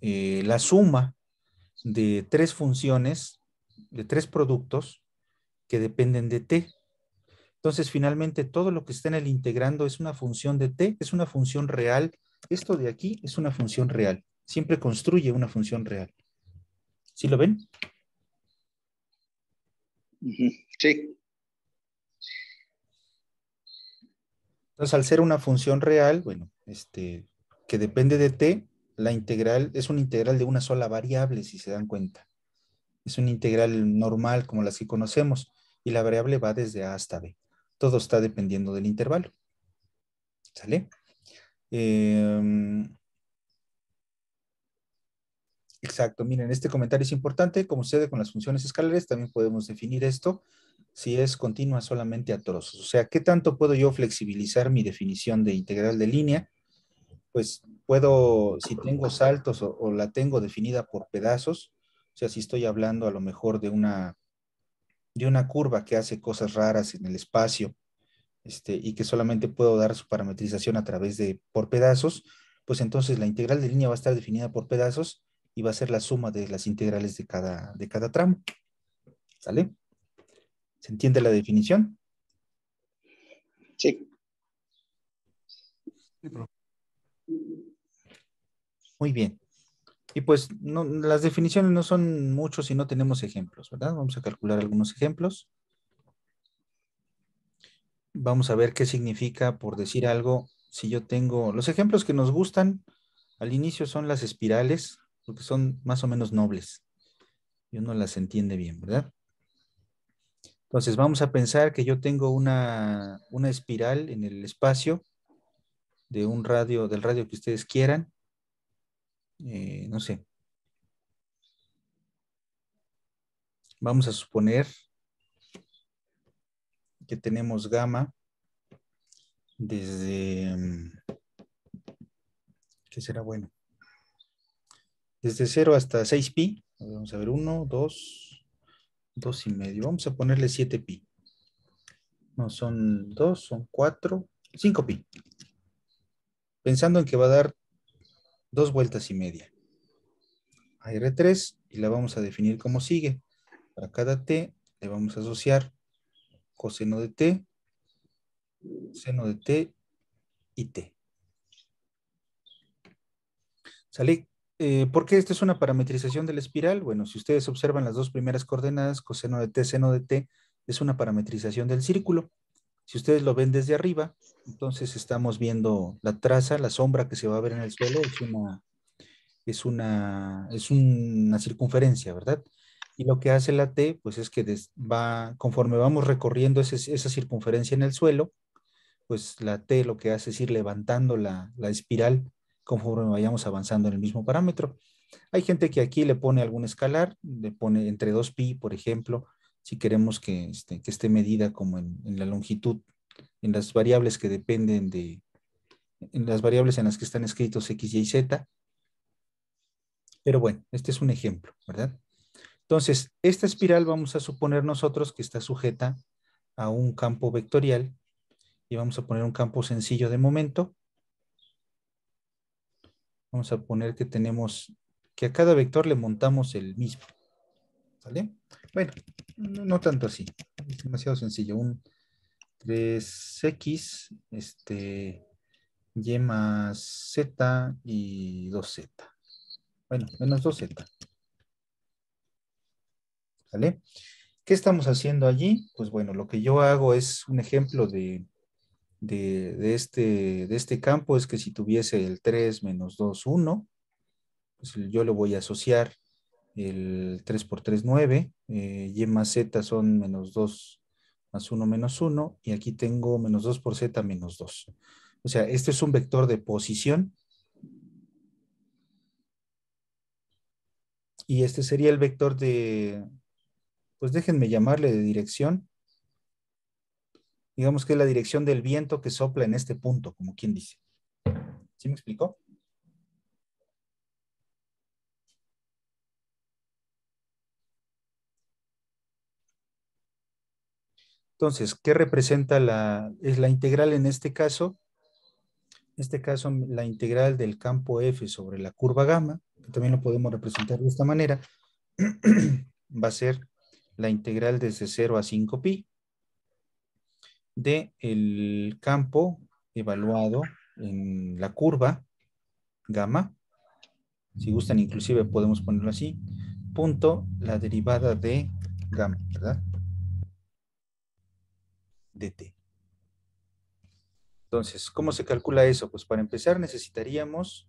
Speaker 1: eh, la suma de tres funciones, de tres productos que dependen de t. Entonces, finalmente, todo lo que está en el integrando es una función de t, es una función real. Esto de aquí es una función real. Siempre construye una función real. ¿Sí lo ven? Sí. Entonces, al ser una función real, bueno, este, que depende de t, la integral es una integral de una sola variable, si se dan cuenta. Es una integral normal como las que conocemos y la variable va desde a hasta b. Todo está dependiendo del intervalo. ¿Sale? Em, exacto. Miren, este comentario es importante. Como sucede con las funciones escalares, también podemos definir esto si es continua solamente a trozos. O sea, ¿qué tanto puedo yo flexibilizar mi definición de integral de línea? Pues puedo, si tengo saltos o la tengo definida por pedazos, o sea, si estoy hablando a lo mejor de una de una curva que hace cosas raras en el espacio este, y que solamente puedo dar su parametrización a través de por pedazos, pues entonces la integral de línea va a estar definida por pedazos y va a ser la suma de las integrales de cada, de cada tramo. ¿Sale? ¿Se entiende la definición? Sí. Muy bien. Y pues las definiciones no son muchos si no tenemos ejemplos, ¿verdad? Vamos a calcular algunos ejemplos. Vamos a ver qué significa, por decir algo, si yo tengo... Los ejemplos que nos gustan al inicio son las espirales, porque son más o menos nobles. Y uno las entiende bien, ¿verdad? Entonces vamos a pensar que yo tengo una, una espiral en el espacio de un radio, del radio que ustedes quieran eh, no sé. Vamos a suponer que tenemos gamma desde, mm, ¿qué será bueno? Desde 0 hasta 6pi. Vamos a ver 1, 2, 2 y medio. Vamos a ponerle 7pi. No, son 2, son 4, 5pi. Pensando en que va a dar dos vueltas y media. A R3 y la vamos a definir como sigue. Para cada T le vamos a asociar coseno de T, seno de T y T. Eh, ¿Por qué esta es una parametrización de la espiral? Bueno, si ustedes observan las dos primeras coordenadas, coseno de T, seno de T, es una parametrización del círculo. Si ustedes lo ven desde arriba, entonces estamos viendo la traza, la sombra que se va a ver en el suelo, es una, es una, es una circunferencia, ¿verdad? Y lo que hace la T, pues es que va, conforme vamos recorriendo esa circunferencia en el suelo, pues la T lo que hace es ir levantando la, la espiral conforme vayamos avanzando en el mismo parámetro. Hay gente que aquí le pone algún escalar, le pone entre 2pi, por ejemplo, si queremos que, este, que esté medida como en, en, la longitud, en las variables que dependen de, en las variables en las que están escritos X, Y, Z. Pero bueno, este es un ejemplo, ¿verdad? Entonces, esta espiral vamos a suponer nosotros que está sujeta a un campo vectorial y vamos a poner un campo sencillo de momento. Vamos a poner que tenemos, que a cada vector le montamos el mismo. ¿Sale? Bueno, no, tanto así. Es demasiado sencillo. Un 3x, este, y más z y 2z. Bueno, menos 2z. ¿Sale? ¿Qué estamos haciendo allí? Pues bueno, lo que yo hago es un ejemplo de, de, de, este, de este campo, es que si tuviese el 3 menos 2, 1, pues yo lo voy a asociar el 3 por 3, 9, eh, y más z son menos 2 más 1 menos 1, y aquí tengo menos 2 por z menos 2. O sea, este es un vector de posición, y este sería el vector de, pues déjenme llamarle de dirección, digamos que es la dirección del viento que sopla en este punto, como quien dice. ¿Sí me explicó? Entonces, ¿qué representa la, es la integral en este caso? En este caso, la integral del campo F sobre la curva gamma, que también lo podemos representar de esta manera, va a ser la integral desde 0 a 5pi de el campo evaluado en la curva gamma. Si gustan, inclusive podemos ponerlo así. Punto, la derivada de gamma, ¿verdad? t. Entonces, ¿cómo se calcula eso? Pues para empezar necesitaríamos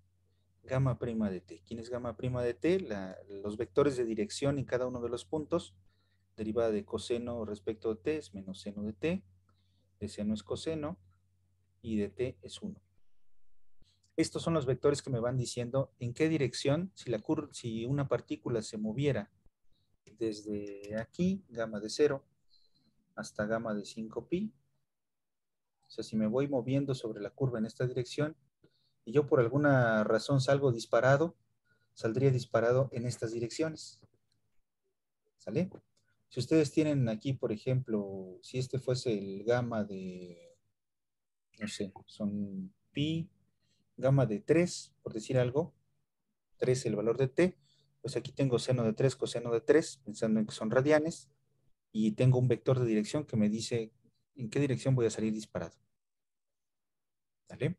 Speaker 1: gamma prima de t. ¿Quién es gamma prima de t? los vectores de dirección en cada uno de los puntos. Derivada de coseno respecto de t es menos seno de t. De seno es coseno y de t es 1. Estos son los vectores que me van diciendo en qué dirección, si, la si una partícula se moviera desde aquí, gamma de 0, hasta gamma de 5pi. O sea, si me voy moviendo sobre la curva en esta dirección y yo por alguna razón salgo disparado, saldría disparado en estas direcciones. ¿Sale? Si ustedes tienen aquí, por ejemplo, si este fuese el gamma de, no sé, son pi, gamma de 3, por decir algo, 3 el valor de t, pues aquí tengo seno de 3, coseno de 3, pensando en que son radianes, y tengo un vector de dirección que me dice en qué dirección voy a salir disparado. ¿Vale?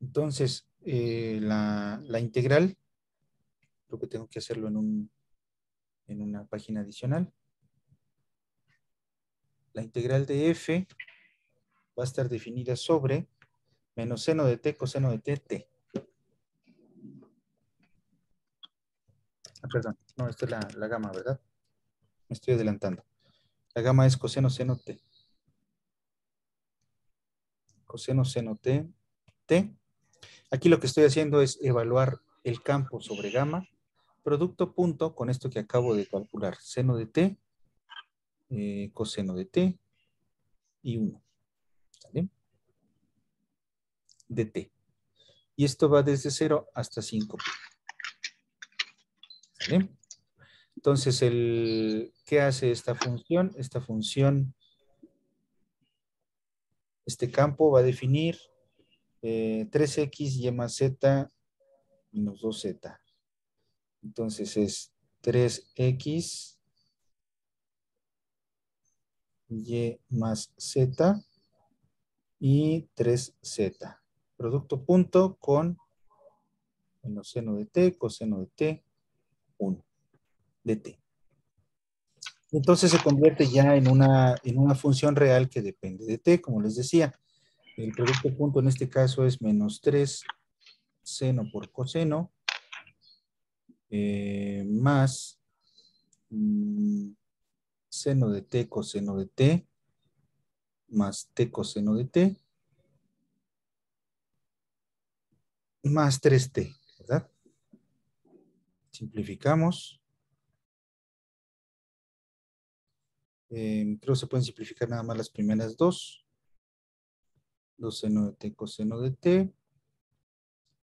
Speaker 1: Entonces, eh, la, integral, creo que tengo que hacerlo en, una página adicional. La integral de f va a estar definida sobre menos seno de t coseno de t, t. Ah, perdón, no, esta es la, la gama, ¿verdad? me estoy adelantando. La gama es coseno seno t. Coseno seno t, t. Aquí lo que estoy haciendo es evaluar el campo sobre gamma, producto punto con esto que acabo de calcular, seno de t, eh, coseno de t y 1. ¿Sale? De t. Y esto va desde 0 hasta 5. ¿Sale? Entonces, el, ¿qué hace esta función? Esta función, este campo va a definir 3x eh, y más z menos 2z. Entonces es 3x y más z y 3z. Producto punto con el seno de t, coseno de t, 1 de t. Entonces se convierte ya en una, en una función real que depende de t, como les decía. El producto punto en este caso es menos 3 seno por coseno eh, más mm, seno de t coseno de t más t coseno de t más 3t, ¿verdad? Simplificamos.
Speaker 2: Em, creo que se pueden simplificar nada más las primeras dos.
Speaker 1: 2 seno de t coseno de t,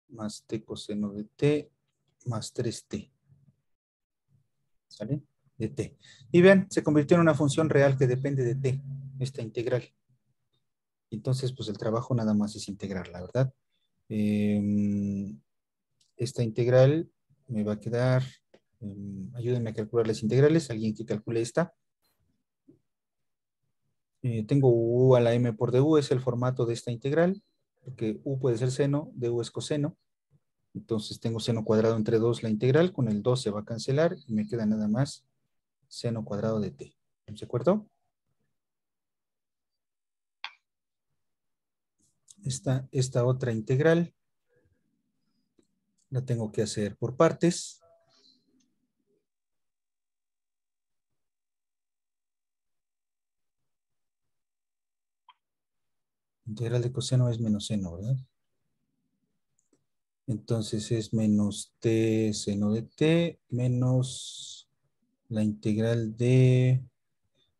Speaker 1: más t coseno de t, más 3t. ¿Sale? De t. Y vean, se convirtió en una función real que depende de t, esta integral. Entonces, pues el trabajo nada más es integrarla, ¿verdad? Em, esta integral me va a quedar, em, ayúdenme a calcular las integrales, alguien que calcule esta. Eh, tengo U a la M por DU, es el formato de esta integral, porque U puede ser seno, DU es coseno. Entonces tengo seno cuadrado entre 2 la integral, con el 2 se va a cancelar y me queda nada más seno cuadrado de t. ¿Se acuerdo? Esta, esta otra integral la tengo que hacer por partes. Integral de coseno es menos seno, ¿verdad? Entonces es menos t seno de t menos la integral de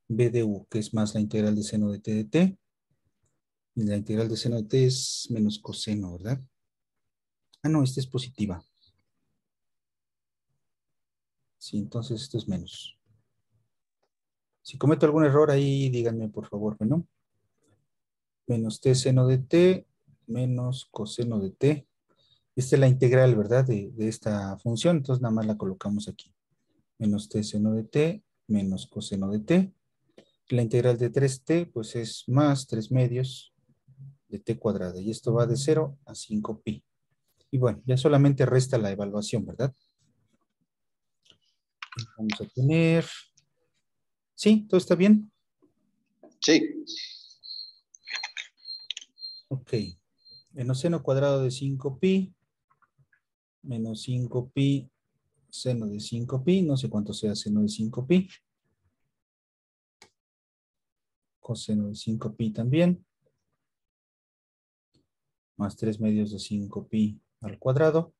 Speaker 1: b de u, que es más la integral de seno de t de t. Y la integral de seno de t es menos coseno, ¿verdad? Ah, no, esta es positiva. Sí, entonces esto es menos. Si cometo algún error ahí, díganme por favor, ¿no? menos t seno de t menos coseno de t. Esta es la integral, ¿verdad? De, esta función, entonces nada más la colocamos aquí. Menos t seno de t menos coseno de t. La integral de 3t, pues es más 3 medios de t cuadrada. Y esto va de 0 a 5pi. Y bueno, ya solamente resta la evaluación, ¿verdad? Vamos a tener... ¿Sí? ¿Todo está bien? Sí. Ok. menos seno cuadrado de 5pi menos 5pi seno de 5pi, no sé cuánto sea seno de 5pi. Coseno de 5pi también. Más 3 medios de 5pi al cuadrado.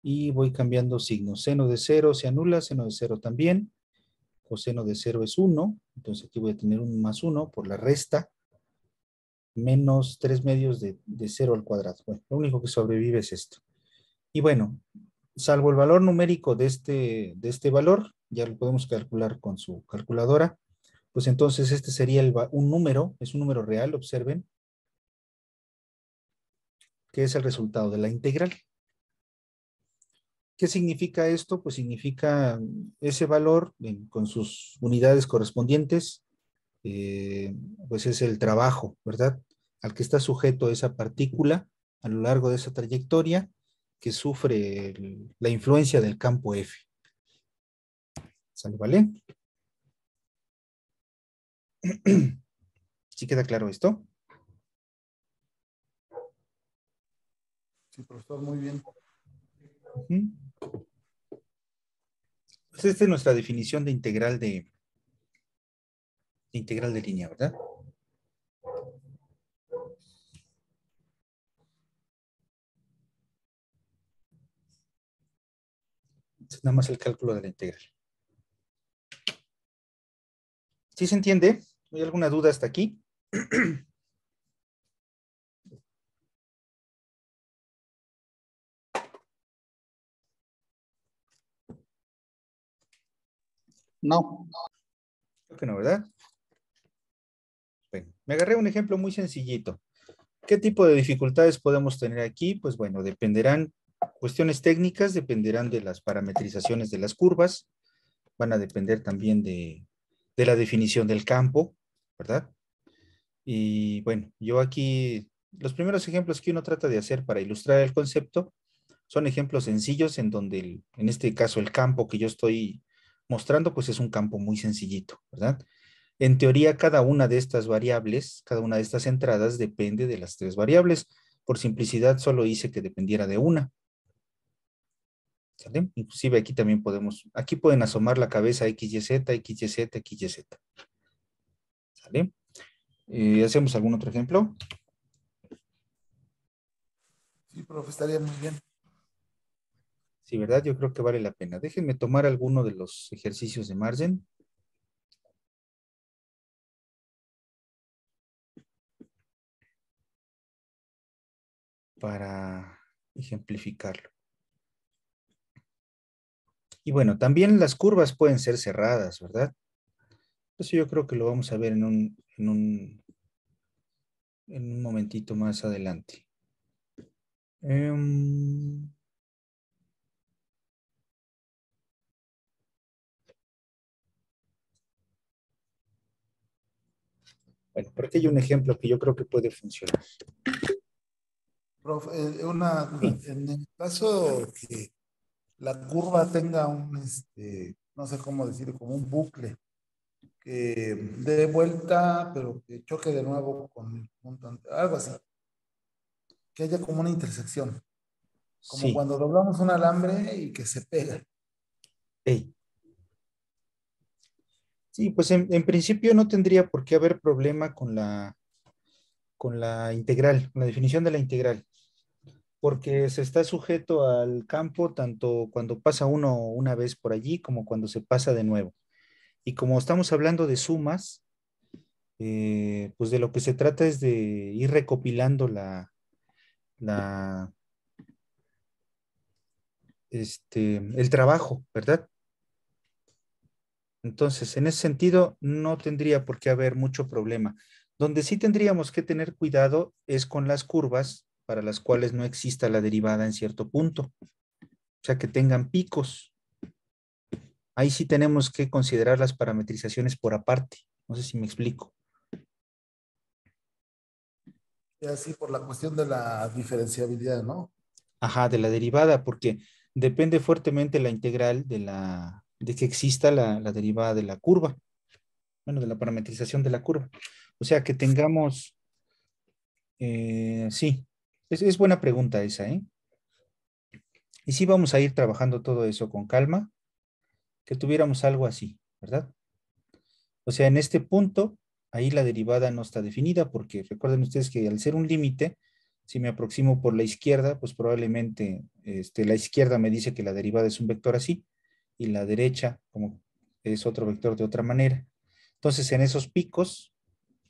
Speaker 1: Y voy cambiando signos. Seno de 0 se anula, seno de 0 también. Coseno de 0 es 1, entonces aquí voy a tener un más 1 por la resta menos tres medios de, de 0 al cuadrado. Bueno, lo único que sobrevive es esto. Y bueno, salvo el valor numérico de este, de este valor, ya lo podemos calcular con su calculadora, pues entonces este sería el, un número, es un número real, observen, que es el resultado de la integral. ¿Qué significa esto? Pues significa ese valor con sus unidades correspondientes eh, pues es el trabajo, ¿verdad? Al que está sujeto esa partícula a lo largo de esa trayectoria que sufre la influencia del campo F. ¿Sale, vale? ¿Sí queda claro
Speaker 2: esto? Sí, profesor, muy bien.
Speaker 1: Pues esta es nuestra definición de integral de, integral de línea, ¿verdad? nada más el cálculo de la integral. ¿Sí se entiende? ¿Hay alguna duda hasta aquí? No. Creo que no, ¿verdad? Me agarré un ejemplo muy sencillito. ¿Qué tipo de dificultades podemos tener aquí? Pues bueno, dependerán cuestiones técnicas, dependerán de las parametrizaciones de las curvas, van a depender también de, de la definición del campo, ¿verdad? Y bueno, yo aquí, los primeros ejemplos que uno trata de hacer para ilustrar el concepto son ejemplos sencillos en donde, en este caso, el campo que yo estoy mostrando, pues es un campo muy sencillito, ¿verdad? En teoría, cada una de estas variables, cada una de estas entradas depende de las tres variables. Por simplicidad, solo hice que dependiera de una. ¿Sale? Inclusive aquí también podemos, aquí pueden asomar la cabeza XYZ, XYZ, XYZ. ¿Sale? Eh, ¿Hacemos algún otro ejemplo? Sí, profe, estaría muy bien. Sí, ¿verdad? Yo creo que vale la pena. Déjenme tomar alguno de los ejercicios de
Speaker 2: margen. para ejemplificarlo.
Speaker 1: Y bueno, también las curvas pueden ser cerradas, ¿verdad? Eso yo creo que lo vamos a ver en un, en un, momentito más adelante. Em, bueno, porque aquí hay un ejemplo que yo creo que puede funcionar.
Speaker 3: Eh, una, En el caso que la curva tenga un, este, no sé cómo decir como un bucle, que dé vuelta, pero que choque de nuevo con el punto, algo así. Que haya como una intersección.
Speaker 1: Como cuando doblamos
Speaker 3: un alambre
Speaker 1: y que se pega. Sí. Sí, pues en, principio no tendría por qué haber problema con la, con la integral, con la definición de la integral porque se está sujeto al campo tanto cuando pasa uno una vez por allí como cuando se pasa de nuevo. Y como estamos hablando de sumas, eh, pues de lo que se trata es de ir recopilando la, la este, el trabajo, ¿verdad? Entonces, en ese sentido, no tendría por qué haber mucho problema. Donde sí tendríamos que tener cuidado es con las curvas para las cuales no exista la derivada en cierto punto. O sea, que tengan picos. Ahí sí tenemos que considerar las parametrizaciones por aparte. No sé si me explico.
Speaker 3: Ya sí, por la cuestión de la diferenciabilidad, ¿no?
Speaker 1: Ajá, de la derivada, porque depende fuertemente la integral de la de que exista la, derivada de la curva. Bueno, de la parametrización de la curva. O sea, que tengamos eh, sí, es, buena pregunta esa, ¿eh? Y si vamos a ir trabajando todo eso con calma, que tuviéramos algo así, ¿verdad? O sea, en este punto, ahí la derivada no está definida, porque recuerden ustedes que al ser un límite, si me aproximo por la izquierda, pues probablemente este, la izquierda me dice que la derivada es un vector así, y la derecha como es otro vector de otra manera. Entonces, en esos picos,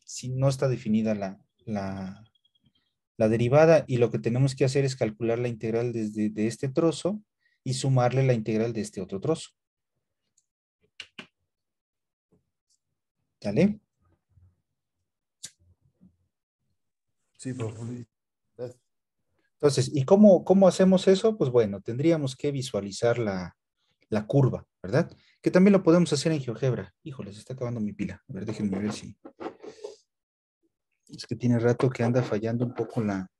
Speaker 1: si no está definida la, la derivada y lo que tenemos que hacer es calcular la integral desde de este trozo y sumarle la integral de este otro trozo. ¿Vale? Sí, por favor. Entonces, ¿y cómo, cómo hacemos eso? Pues bueno, tendríamos que visualizar la, la curva, ¿verdad? Que también lo podemos hacer en GeoGebra. Híjole, se está acabando mi pila. A ver, déjenme ver si... Es que tiene rato que anda fallando un poco la...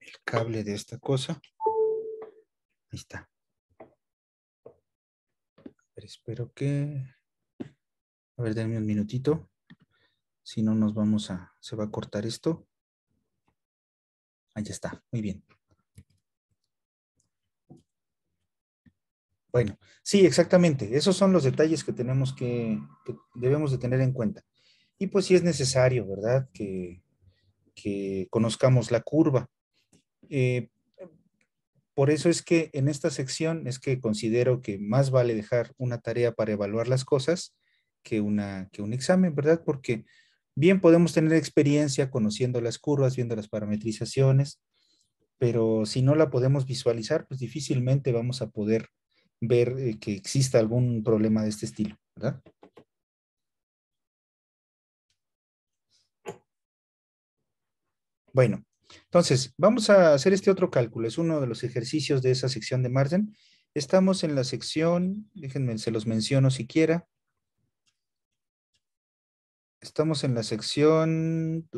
Speaker 1: El cable de esta cosa. Ahí está.
Speaker 2: pero espero que...
Speaker 1: A ver, denme un minutito. Si no, nos vamos a... Se va a cortar esto. Ahí está. Muy bien. Bueno, sí, exactamente. Esos son los detalles que tenemos que, que debemos de tener en cuenta. Y pues sí es necesario, ¿verdad? Que, que conozcamos la curva. Eh, por eso es que en esta sección es que considero que más vale dejar una tarea para evaluar las cosas que, una, que un examen, ¿verdad? Porque bien podemos tener experiencia conociendo las curvas, viendo las parametrizaciones, pero si no la podemos visualizar, pues difícilmente vamos a poder ver eh, que exista algún problema de este estilo, ¿verdad? Bueno, entonces vamos a hacer este otro cálculo. Es uno de los ejercicios de esa sección de margen. Estamos en la sección, déjenme, se los menciono si quiera. Estamos en la sección...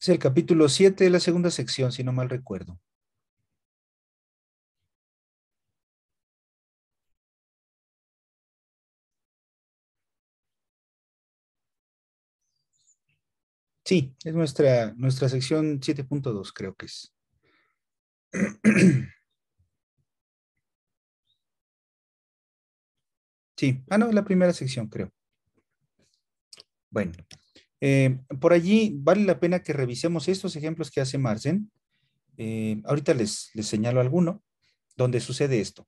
Speaker 2: Es el capítulo 7 de la segunda sección, si no mal recuerdo. Sí, es nuestra, nuestra sección 7.2, creo que es.
Speaker 1: Sí, ah, no, la primera sección, creo. Bueno, eh, por allí vale la pena que revisemos estos ejemplos que hace Marzen, eh, ahorita les, les señalo alguno donde sucede esto.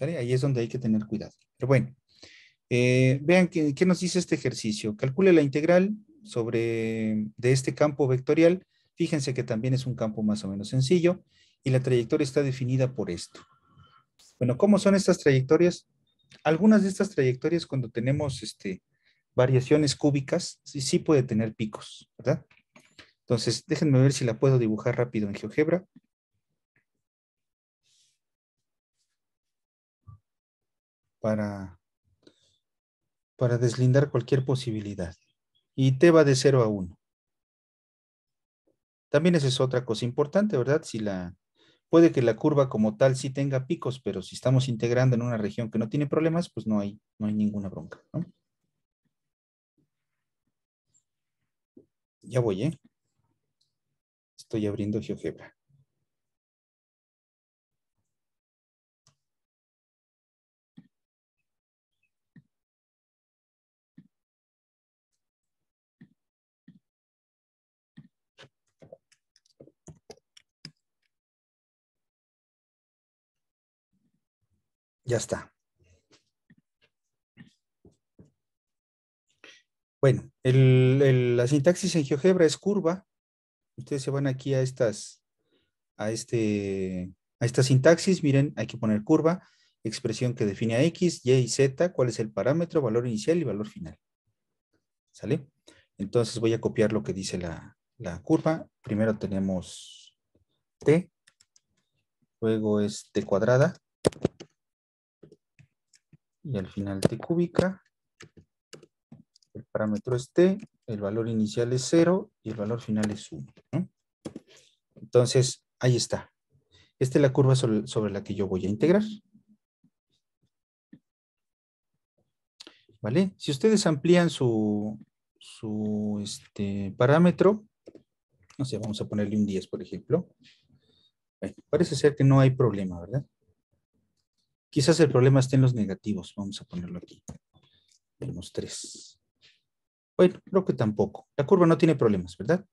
Speaker 1: Ahí es donde hay que tener cuidado. Pero bueno, eh, vean qué, qué, nos dice este ejercicio. Calcule la integral sobre de este campo vectorial. Fíjense que también es un campo más o menos sencillo y la trayectoria está definida por esto. Bueno, ¿cómo son estas trayectorias? Algunas de estas trayectorias cuando tenemos este, variaciones cúbicas, sí, sí puede tener picos, ¿verdad? Entonces, déjenme ver si la puedo dibujar rápido en GeoGebra. Para, para deslindar cualquier posibilidad. Y T va de 0 a 1. También esa es otra cosa importante, ¿verdad? Si la, puede que la curva como tal sí tenga picos, pero si estamos integrando en una región que no tiene problemas, pues no hay, no hay ninguna bronca, ¿no? Ya voy, ¿eh?
Speaker 2: Estoy abriendo GeoGebra.
Speaker 1: Ya está. Bueno, la sintaxis en GeoGebra es curva. Ustedes se van aquí a estas, a este, a esta sintaxis. Miren, hay que poner curva, expresión que define a X, Y y Z, cuál es el parámetro, valor inicial y valor final. ¿Sale? Entonces voy a copiar lo que dice la, la curva. Primero tenemos T, luego es T cuadrada, y al final T cúbica, parámetro es t, el valor inicial es 0 y el valor final es 1. Entonces, ahí está. Esta es la curva sobre, la que yo voy a integrar. ¿Vale? Si ustedes amplían su, este, parámetro, no sé, vamos a ponerle un 10, por ejemplo. parece ser que no hay problema, ¿verdad? Quizás el problema esté en los negativos. Vamos a ponerlo aquí. Tenemos tres. Bueno, creo que tampoco. La curva no tiene problemas, ¿verdad?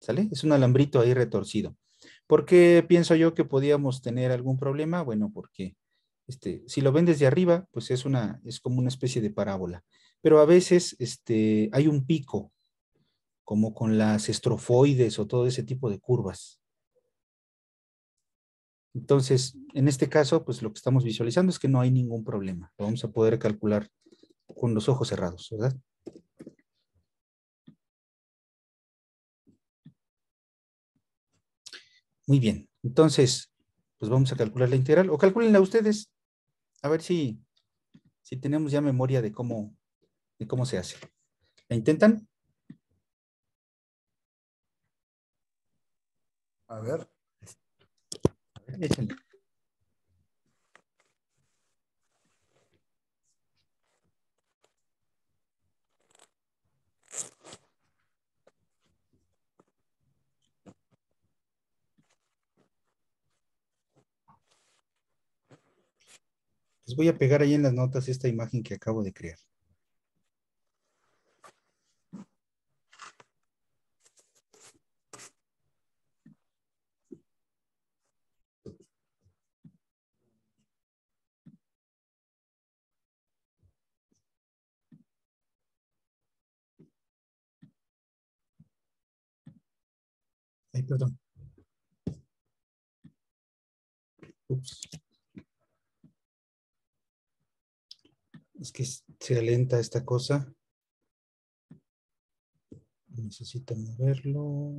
Speaker 1: ¿Sale? Es un alambrito ahí retorcido. ¿Por qué pienso yo que podíamos tener algún problema? Bueno, porque este, si lo ven desde arriba, pues es, una, es como una especie de parábola. Pero a veces este, hay un pico, como con las estrofoides o todo ese tipo de curvas. Entonces, en este caso, pues lo que estamos visualizando es que no hay ningún problema. vamos a poder calcular con los ojos cerrados, ¿verdad? Muy bien, entonces, pues vamos a calcular la integral, o calculenla ustedes, a ver si, si tenemos ya memoria de cómo, de cómo se hace. ¿La intentan?
Speaker 3: A ver.
Speaker 2: A
Speaker 1: Les voy a pegar ahí en las notas esta imagen que acabo de crear.
Speaker 2: perdón. Es que se alenta esta cosa. Necesito moverlo.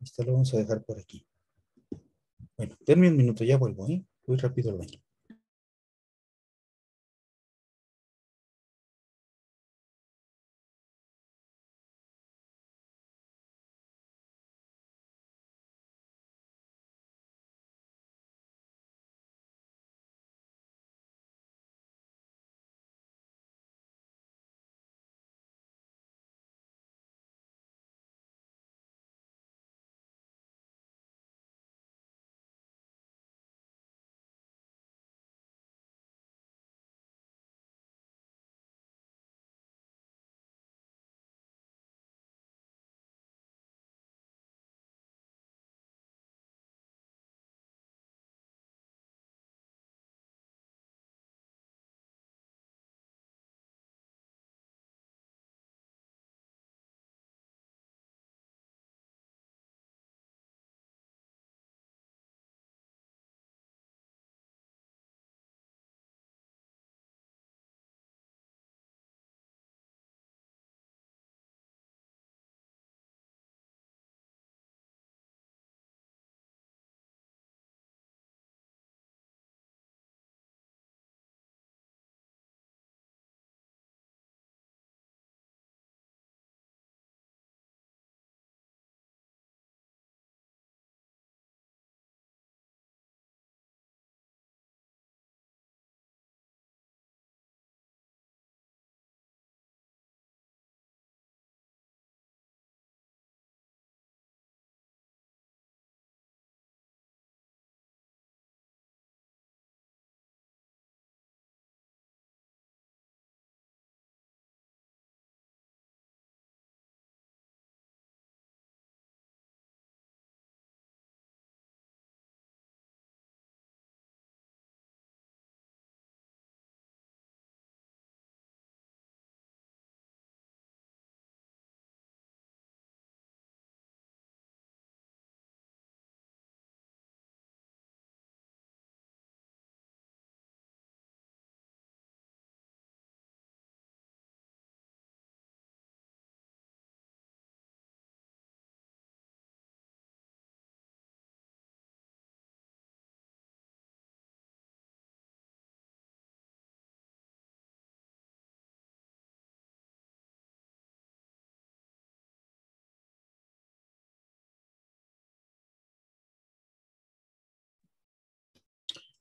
Speaker 2: Esto lo vamos a dejar por aquí. Bueno, denme un minuto, ya vuelvo, ¿eh? Voy rápido al baño.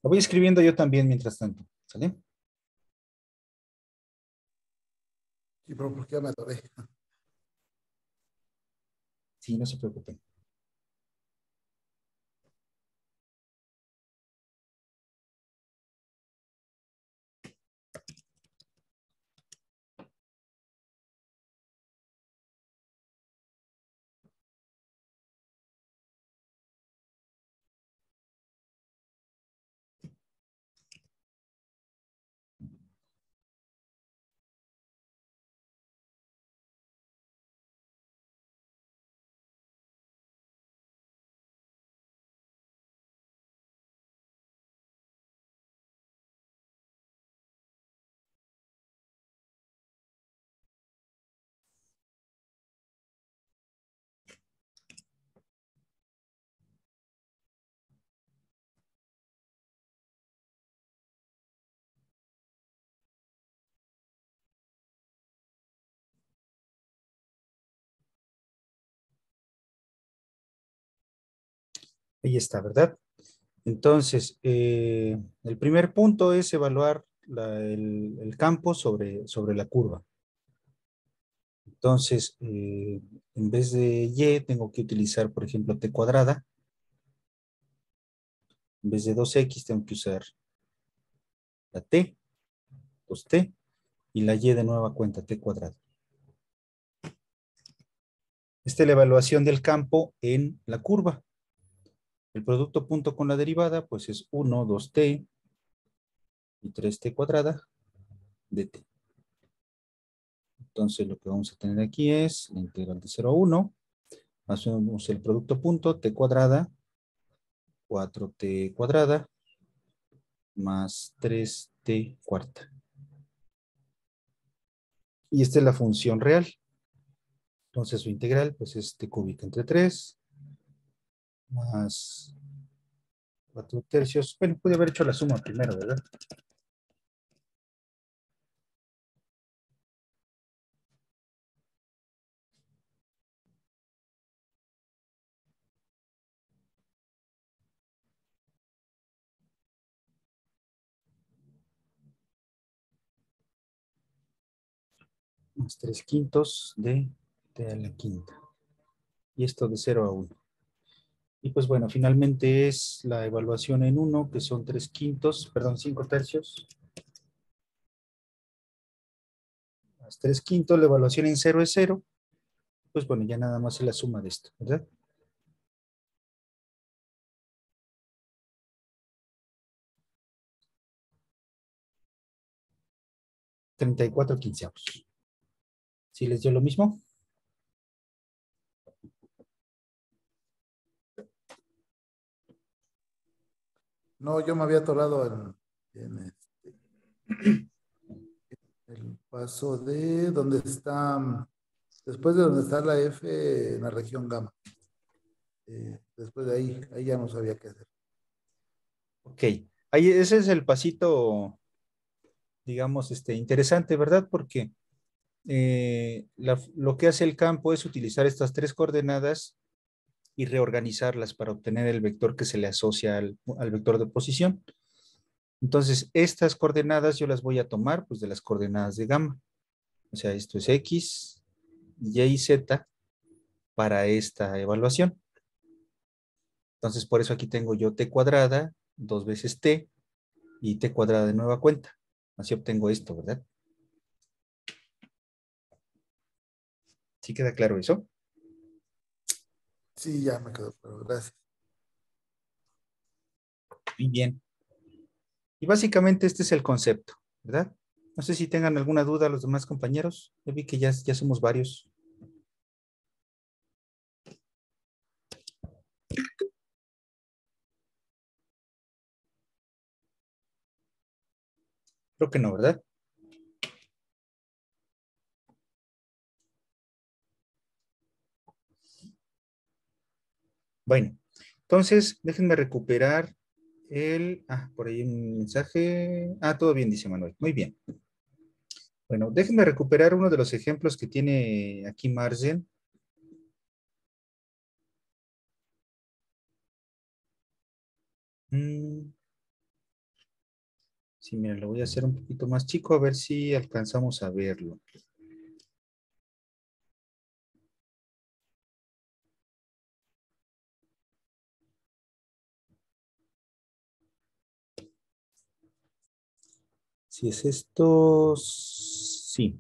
Speaker 2: voy escribiendo yo también mientras tanto, ¿sale? ¿y pero ¿por qué me atoré? Sí, no se preocupen.
Speaker 1: Ahí está, ¿verdad? Entonces, eh, el primer punto es evaluar el, campo sobre, sobre la curva. Entonces, eh, en vez de Y, tengo que utilizar, por ejemplo, T cuadrada. En vez de 2X, tengo que usar la T, 2T, y la Y de nueva cuenta, T cuadrada. Esta es la evaluación del campo en la curva. El producto punto con la derivada, pues es 1, 2t y 3t cuadrada de t. Entonces lo que vamos a tener aquí es la integral de 0 a 1. Hacemos el producto punto, t cuadrada, 4t cuadrada, más 3t cuarta. Y esta es la función real. Entonces su integral pues es t cúbica entre 3 más 4 tercios. Bueno, pude haber hecho la
Speaker 2: suma primero, ¿verdad?
Speaker 1: más tres quintos de, de, la quinta. Y esto de 0 a 1. Y pues bueno, finalmente es la evaluación en uno, que son tres quintos,
Speaker 2: perdón, cinco tercios. Más tres quintos, la evaluación en cero es cero. Pues bueno, ya nada más es la suma de esto, ¿verdad? Treinta y cuatro quinceavos. Si les dio lo mismo? No, yo me había atorado
Speaker 3: este, en, el paso de donde está, después de donde está la F en la región gamma. Eh, después de ahí, ahí ya no sabía qué hacer.
Speaker 1: Ok, ahí ese es el pasito, digamos, este, interesante, ¿verdad? Porque eh, lo que hace el campo es utilizar estas tres coordenadas y reorganizarlas para obtener el vector que se le asocia al, vector de posición. Entonces, estas coordenadas yo las voy a tomar pues, de las coordenadas de gamma. O sea, esto es X, Y y Z para esta evaluación. Entonces, por eso aquí tengo yo T cuadrada, dos veces T, y T cuadrada de nueva cuenta. Así obtengo esto, ¿verdad? ¿Sí queda claro eso? Sí, ya me quedó claro, gracias. Muy bien. Y básicamente este es el concepto, ¿verdad? No sé si tengan alguna duda los demás compañeros. vi que ya, ya somos varios.
Speaker 2: Creo que no, ¿verdad?
Speaker 1: Bueno, entonces déjenme recuperar el... Ah, por ahí un mensaje. Ah, todo bien, dice Manuel. Muy bien. Bueno, déjenme recuperar uno de los ejemplos que tiene aquí Margen.
Speaker 2: Mm. Sí, mira, lo voy a hacer un poquito más chico a ver si alcanzamos a verlo. Si es esto, sí.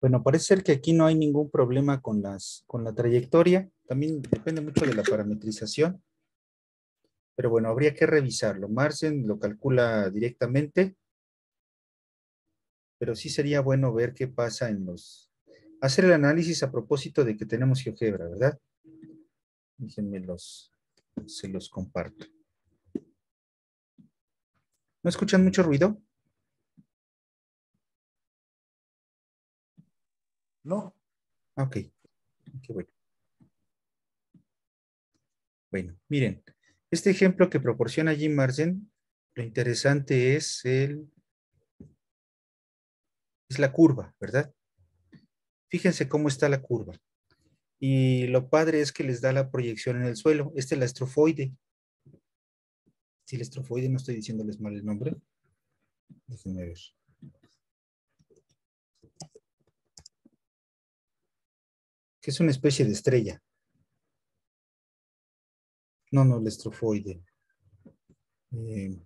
Speaker 1: Bueno, parece ser que aquí no hay ningún problema con, las, con la trayectoria. También depende mucho de la parametrización. Pero bueno, habría que revisarlo. Marsen lo calcula directamente. Pero sí sería bueno ver qué pasa en los, hacer el análisis a propósito de que tenemos GeoGebra, ¿verdad? Déjenme los, se los comparto.
Speaker 2: ¿No escuchan mucho ruido?
Speaker 1: No. Ah, ok. Qué bueno. Bueno, miren, este ejemplo que proporciona Jim Marsden, lo interesante es el es la curva, ¿verdad? Fíjense cómo está la curva. Y lo padre es que les da la proyección en el suelo. Este es la estrofoide. Si el estrofoide, no estoy diciéndoles mal el nombre. Déjenme ver.
Speaker 2: Que es una especie de estrella. No, no, el estrofoide. Eh,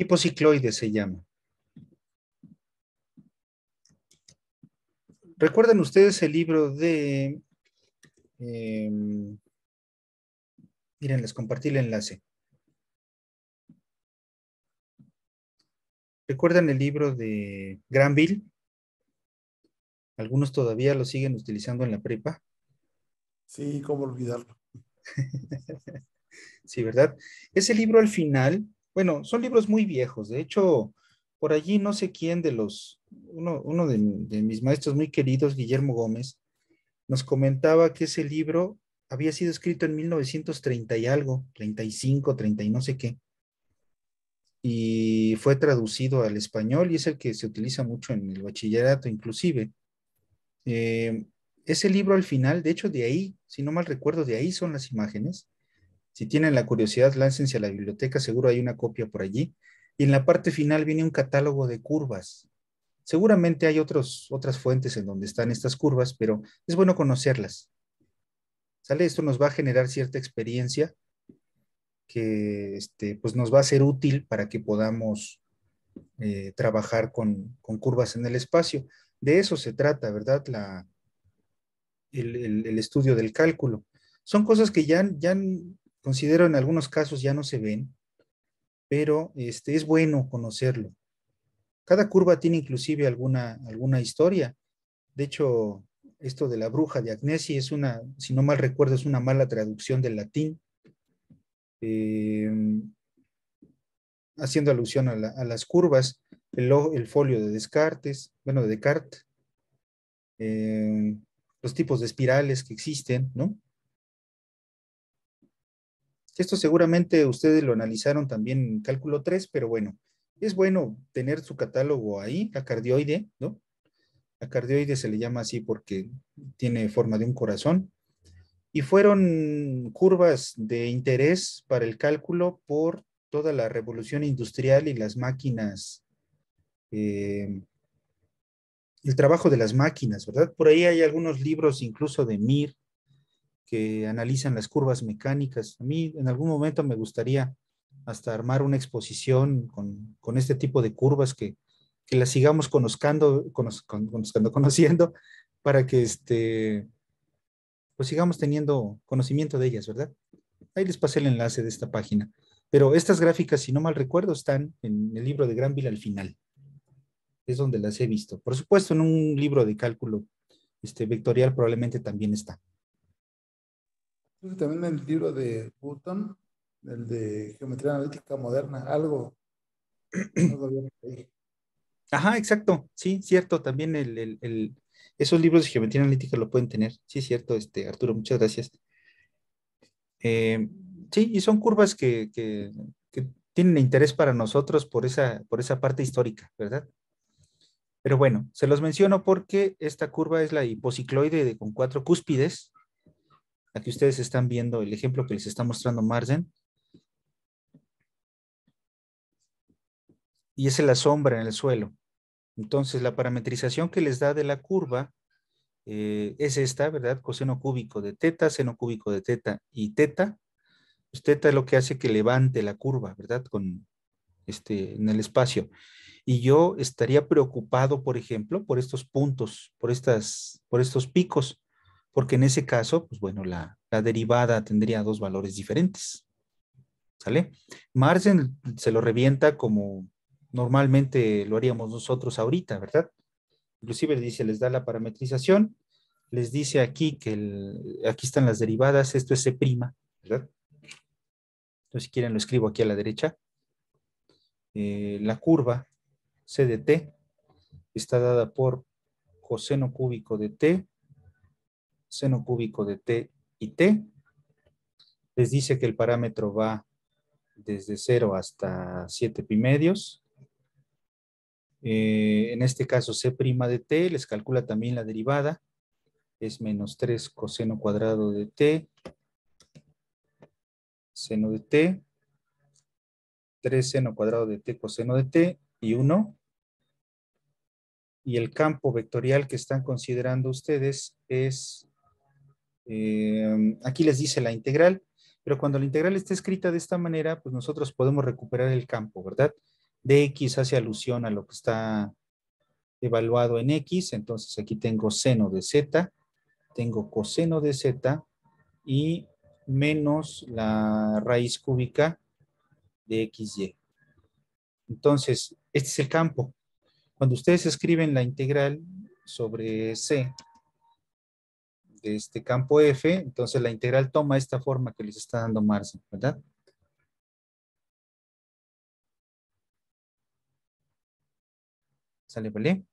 Speaker 2: Hipocicloide se llama.
Speaker 1: ¿Recuerdan ustedes el libro de... Em, miren, les compartí el
Speaker 2: enlace. ¿Recuerdan el
Speaker 1: libro de Granville? Algunos todavía lo siguen utilizando en la prepa. Sí, cómo olvidarlo. sí, ¿verdad? Ese libro al final bueno, son libros muy viejos. De hecho, por allí no sé quién de los, uno, de, mis maestros muy queridos, Guillermo Gómez, nos comentaba que ese libro había sido escrito en 1930 y algo, 35, 30 y no sé qué. Y fue traducido al español y es el que se utiliza mucho en el bachillerato inclusive. Eh, ese libro al final, de hecho de ahí, si no mal recuerdo, de ahí son las imágenes si tienen la curiosidad, láncense a la biblioteca, seguro hay una copia por allí. Y en la parte final viene un catálogo de curvas. Seguramente hay otras fuentes en donde están estas curvas, pero es bueno conocerlas. ¿Sale? Esto nos va a generar cierta experiencia que este, pues nos va a ser útil para que podamos eh, trabajar con, curvas en el espacio. De eso se trata, ¿verdad? La, el, estudio del cálculo. Son cosas que ya, ya considero en algunos casos ya no se ven, pero este, es bueno conocerlo. Cada curva tiene inclusive alguna, alguna historia. De hecho, esto de la bruja de Agnesi es una, si no mal recuerdo, es una mala traducción del latín, em, haciendo alusión a, las curvas, el, folio de Descartes, bueno, de Descartes, em, los tipos de espirales que existen, ¿no? Esto seguramente ustedes lo analizaron también en cálculo 3, pero bueno, es bueno tener su catálogo ahí, la cardioide, ¿no? La cardioide se le llama así porque tiene forma de un corazón. Y fueron curvas de interés para el cálculo por toda la revolución industrial y las máquinas, eh, el trabajo de las máquinas, ¿verdad? Por ahí hay algunos libros incluso de Mir, que analizan las curvas mecánicas. A mí en algún momento me gustaría hasta armar una exposición con, este tipo de curvas que, las sigamos conozcando, conozcando, conociendo, para que este, pues sigamos teniendo conocimiento de ellas, ¿verdad? Ahí les pasé el enlace de esta página. Pero estas gráficas, si no mal recuerdo, están en el libro de Granville al final. Es donde las he visto. Por supuesto, en un libro de cálculo este, vectorial probablemente también está
Speaker 3: también el libro de Button, el de Geometría Analítica Moderna, algo,
Speaker 1: Ajá, exacto, sí, cierto, también el, el, esos libros de geometría analítica lo pueden tener, sí, cierto, este, Arturo, muchas gracias. Em, sí, y son curvas que, que, que, tienen interés para nosotros por esa, por esa parte histórica, ¿verdad? Pero bueno, se los menciono porque esta curva es la hipocicloide de, con cuatro cúspides, que ustedes están viendo el ejemplo que les está mostrando Margen. Y es la sombra en el suelo. Entonces, la parametrización que les da de la curva eh, es esta, ¿verdad? Coseno cúbico de teta, seno cúbico de teta y teta. Pues teta es lo que hace que levante la curva, ¿verdad? Con, este, en el espacio. Y yo estaría preocupado, por ejemplo, por estos puntos, por, estas, por estos picos porque en ese caso, pues bueno, la, derivada tendría dos valores diferentes. ¿Sale? Margen se lo revienta como normalmente lo haríamos nosotros ahorita, ¿verdad? Inclusive dice, les da la parametrización, les dice aquí que aquí están las derivadas, esto es C', e', ¿verdad? Entonces, si quieren, lo escribo aquí a la derecha. Eh, la curva C de T está dada por coseno cúbico de T seno cúbico de t y t. Les dice que el parámetro va desde 0 hasta 7 pi medios. Eh, en este caso, c' de t, les calcula también la derivada. Es menos 3 coseno cuadrado de t, seno de t, 3 seno cuadrado de t coseno de t y 1. Y el campo vectorial que están considerando ustedes es eh, aquí les dice la integral, pero cuando la integral está escrita de esta manera, pues nosotros podemos recuperar el campo, ¿verdad? De X hace alusión a lo que está evaluado en X, entonces aquí tengo seno de Z, tengo coseno de Z y menos la raíz cúbica de XY. Entonces, este es el campo. Cuando ustedes escriben la integral sobre C, de este campo F, entonces la integral toma esta forma que les está dando Marcia, ¿verdad? ¿Sale, vale?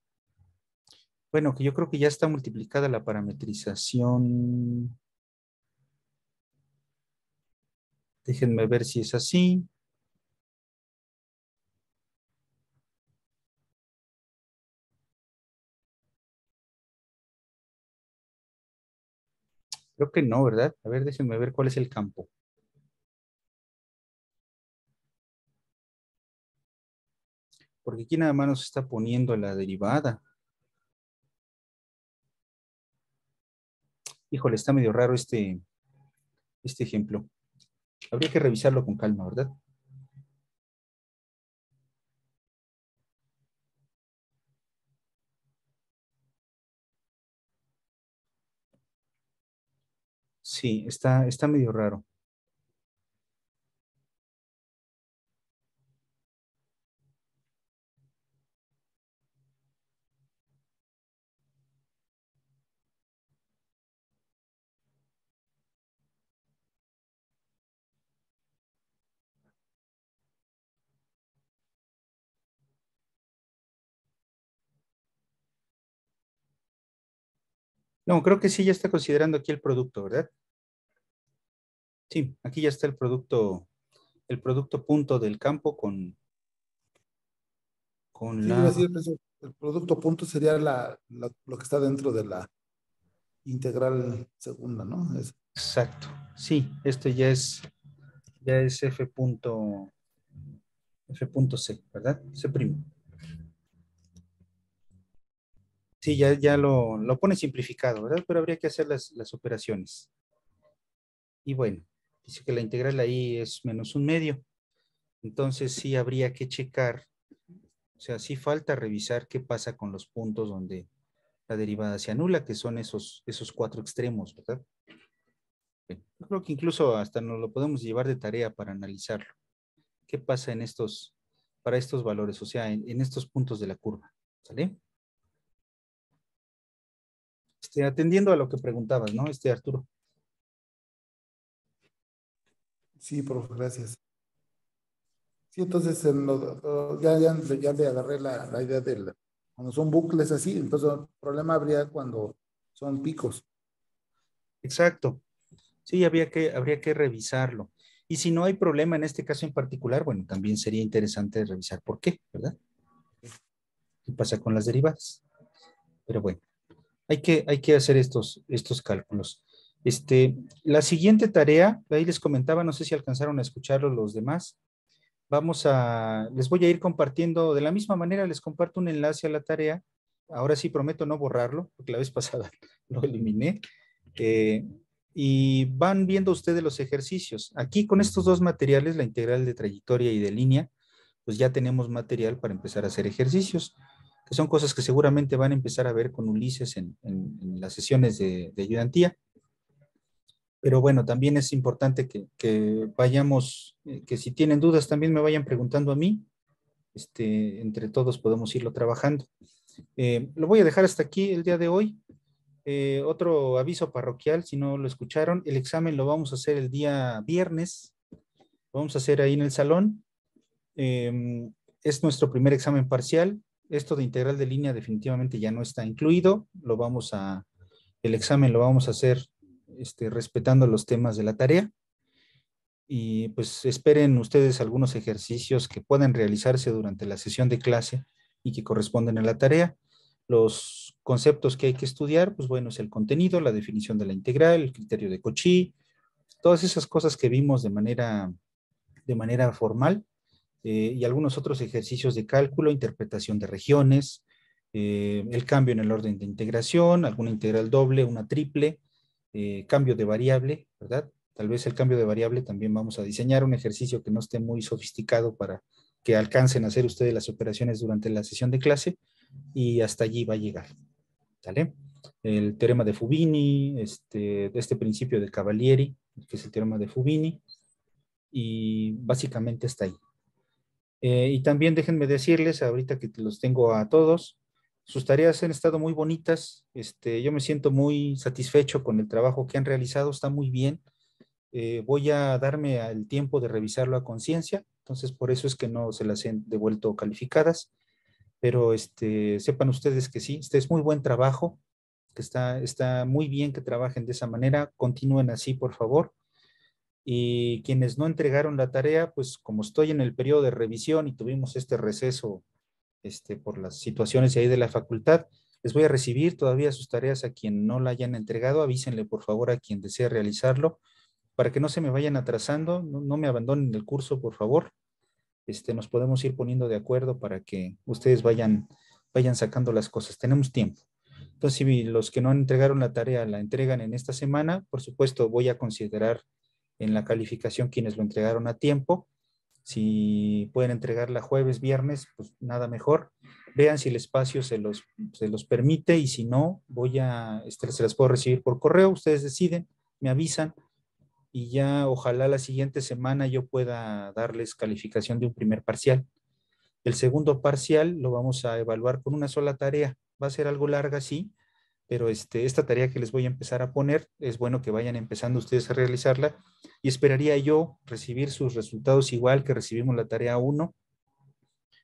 Speaker 1: Bueno, que yo creo que ya está multiplicada la parametrización. Déjenme ver
Speaker 2: si es así. Creo que no, ¿verdad? A ver, déjenme ver cuál es el campo. Porque aquí nada más nos está poniendo la derivada. Híjole, está medio raro este, este ejemplo. Habría que revisarlo con calma, ¿verdad? Sí, está, está medio raro. No, creo que sí ya está
Speaker 1: considerando aquí el producto, ¿verdad? Sí, aquí ya está el producto, el producto punto del campo con, con la...
Speaker 3: el, producto punto sería la, lo que está dentro de la integral
Speaker 1: segunda, ¿no? Exacto. Sí, esto ya es, ya es f punto, f punto c, ¿verdad? C primo. Sí, ya, ya lo, lo, pone simplificado, ¿verdad? Pero habría que hacer las, las operaciones. Y bueno, dice que la integral ahí es menos un medio. Entonces sí habría que checar, o sea, sí falta revisar qué pasa con los puntos donde la derivada se anula, que son esos, esos cuatro extremos, ¿verdad? Yo creo que incluso hasta nos lo podemos llevar de tarea para analizarlo. ¿Qué pasa en estos, para estos valores, o sea, en, estos puntos de la curva? ¿Sale? Este, atendiendo a lo que preguntabas, ¿no? Este, Arturo.
Speaker 2: Sí, profe, gracias.
Speaker 3: Sí, entonces ya, le agarré la, idea del... Cuando son bucles así, entonces el problema habría cuando son picos.
Speaker 1: Exacto. Sí, había que, habría que revisarlo. Y si no hay problema en este caso en particular, bueno, también sería interesante revisar por qué, ¿verdad? ¿Qué pasa con las derivadas? Pero bueno, hay que, hay que hacer estos, estos cálculos. Este, la siguiente tarea, ahí les comentaba, no sé si alcanzaron a escucharlo los demás. Vamos a, les voy a ir compartiendo, de la misma manera les comparto un enlace a la tarea. Ahora sí prometo no borrarlo, porque la vez pasada lo eliminé. Eh, y van viendo ustedes los ejercicios. Aquí con estos dos materiales, la integral de trayectoria y de línea, pues ya tenemos material para empezar a hacer ejercicios, que son cosas que seguramente van a empezar a ver con Ulises en, las sesiones de, de ayudantía pero bueno, también es importante que, vayamos, eh, que si tienen dudas también me vayan preguntando a mí, este, entre todos podemos irlo trabajando. Eh, lo voy a dejar hasta aquí el día de hoy. Eh, otro aviso parroquial, si no lo escucharon, el examen lo vamos a hacer el día viernes, vamos a hacer ahí en el salón. Em, es nuestro primer examen parcial. Esto de integral de línea definitivamente ya no está incluido. Lo vamos a, el examen lo vamos a hacer este, respetando los temas de la tarea. Y pues esperen ustedes algunos ejercicios que puedan realizarse durante la sesión de clase y que corresponden a la tarea. Los conceptos que hay que estudiar, pues bueno, es el contenido, la definición de la integral, el criterio de Cauchy, todas esas cosas que vimos de manera, de manera formal eh, y algunos otros ejercicios de cálculo, interpretación de regiones, eh, el cambio en el orden de integración, alguna integral doble, una triple, eh, cambio de variable, ¿verdad? Tal vez el cambio de variable también vamos a diseñar un ejercicio que no esté muy sofisticado para que alcancen a hacer ustedes las operaciones durante la sesión de clase y hasta allí va a llegar. ¿Sale? El teorema de Fubini, este, este principio de Cavalieri, que es el teorema de Fubini, y básicamente está ahí. Eh, y también déjenme decirles, ahorita que los tengo a todos, sus tareas han estado muy bonitas. Este, yo me siento muy satisfecho con el trabajo que han realizado. Está muy bien. Eh, voy a darme el tiempo de revisarlo a conciencia. Entonces, por eso es que no se las he devuelto calificadas. Pero este, sepan ustedes que sí, este es muy buen trabajo, que está, está muy bien que trabajen de esa manera. Continúen así, por favor. Y quienes no entregaron la tarea, pues como estoy en el periodo de revisión y tuvimos este receso este, por las situaciones ahí de la facultad. Les voy a recibir todavía sus tareas a quien no la hayan entregado. Avísenle, por favor, a quien desee realizarlo para que no se me vayan atrasando. No, me abandonen el curso, por favor. Este, nos podemos ir poniendo de acuerdo para que ustedes vayan, vayan sacando las cosas. Tenemos tiempo. Entonces, si los que no entregaron la tarea la entregan en esta semana, por supuesto, voy a considerar en la calificación quienes lo entregaron a tiempo si pueden entregarla jueves, viernes, pues nada mejor. Vean si el espacio se los, se los permite y si no, voy a, este, se las puedo recibir por correo. Ustedes deciden, me avisan y ya ojalá la siguiente semana yo pueda darles calificación de un primer parcial. El segundo parcial lo vamos a evaluar con una sola tarea. Va a ser algo larga, sí, pero este, esta tarea que les voy a empezar a poner, es bueno que vayan empezando ustedes a realizarla y esperaría yo recibir sus resultados igual que recibimos la tarea 1,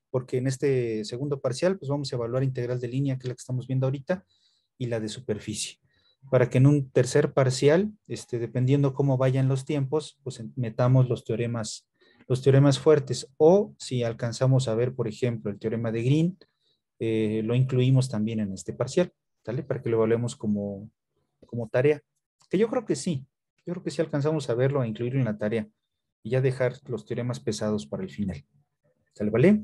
Speaker 1: porque en este segundo parcial pues vamos a evaluar integral de línea, que es la que estamos viendo ahorita, y la de superficie, para que en un tercer parcial, este, dependiendo cómo vayan los tiempos, pues metamos los teoremas, los teoremas fuertes, o si alcanzamos a ver, por ejemplo, el teorema de Green, eh, lo incluimos también en este parcial. ¿sale? Para que lo evaluemos como, como tarea, que yo creo que sí, yo creo que sí alcanzamos a verlo, a incluirlo en la tarea y ya dejar los teoremas pesados para el final. ¿Sale, vale?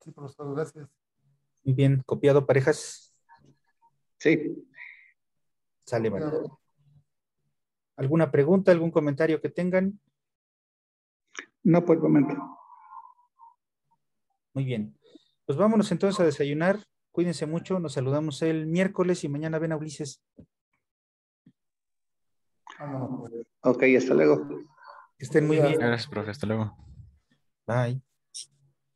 Speaker 3: Sí, profesor, gracias.
Speaker 1: Muy bien, copiado parejas. Sí. Sale, vale. ¿Alguna pregunta, algún comentario que tengan? No, por Muy bien. Pues vámonos entonces a desayunar. Cuídense mucho. Nos saludamos el miércoles y mañana ven a Ulises.
Speaker 2: Ok, hasta luego.
Speaker 1: Que estén muy bien. Gracias, profe. Hasta luego. Bye.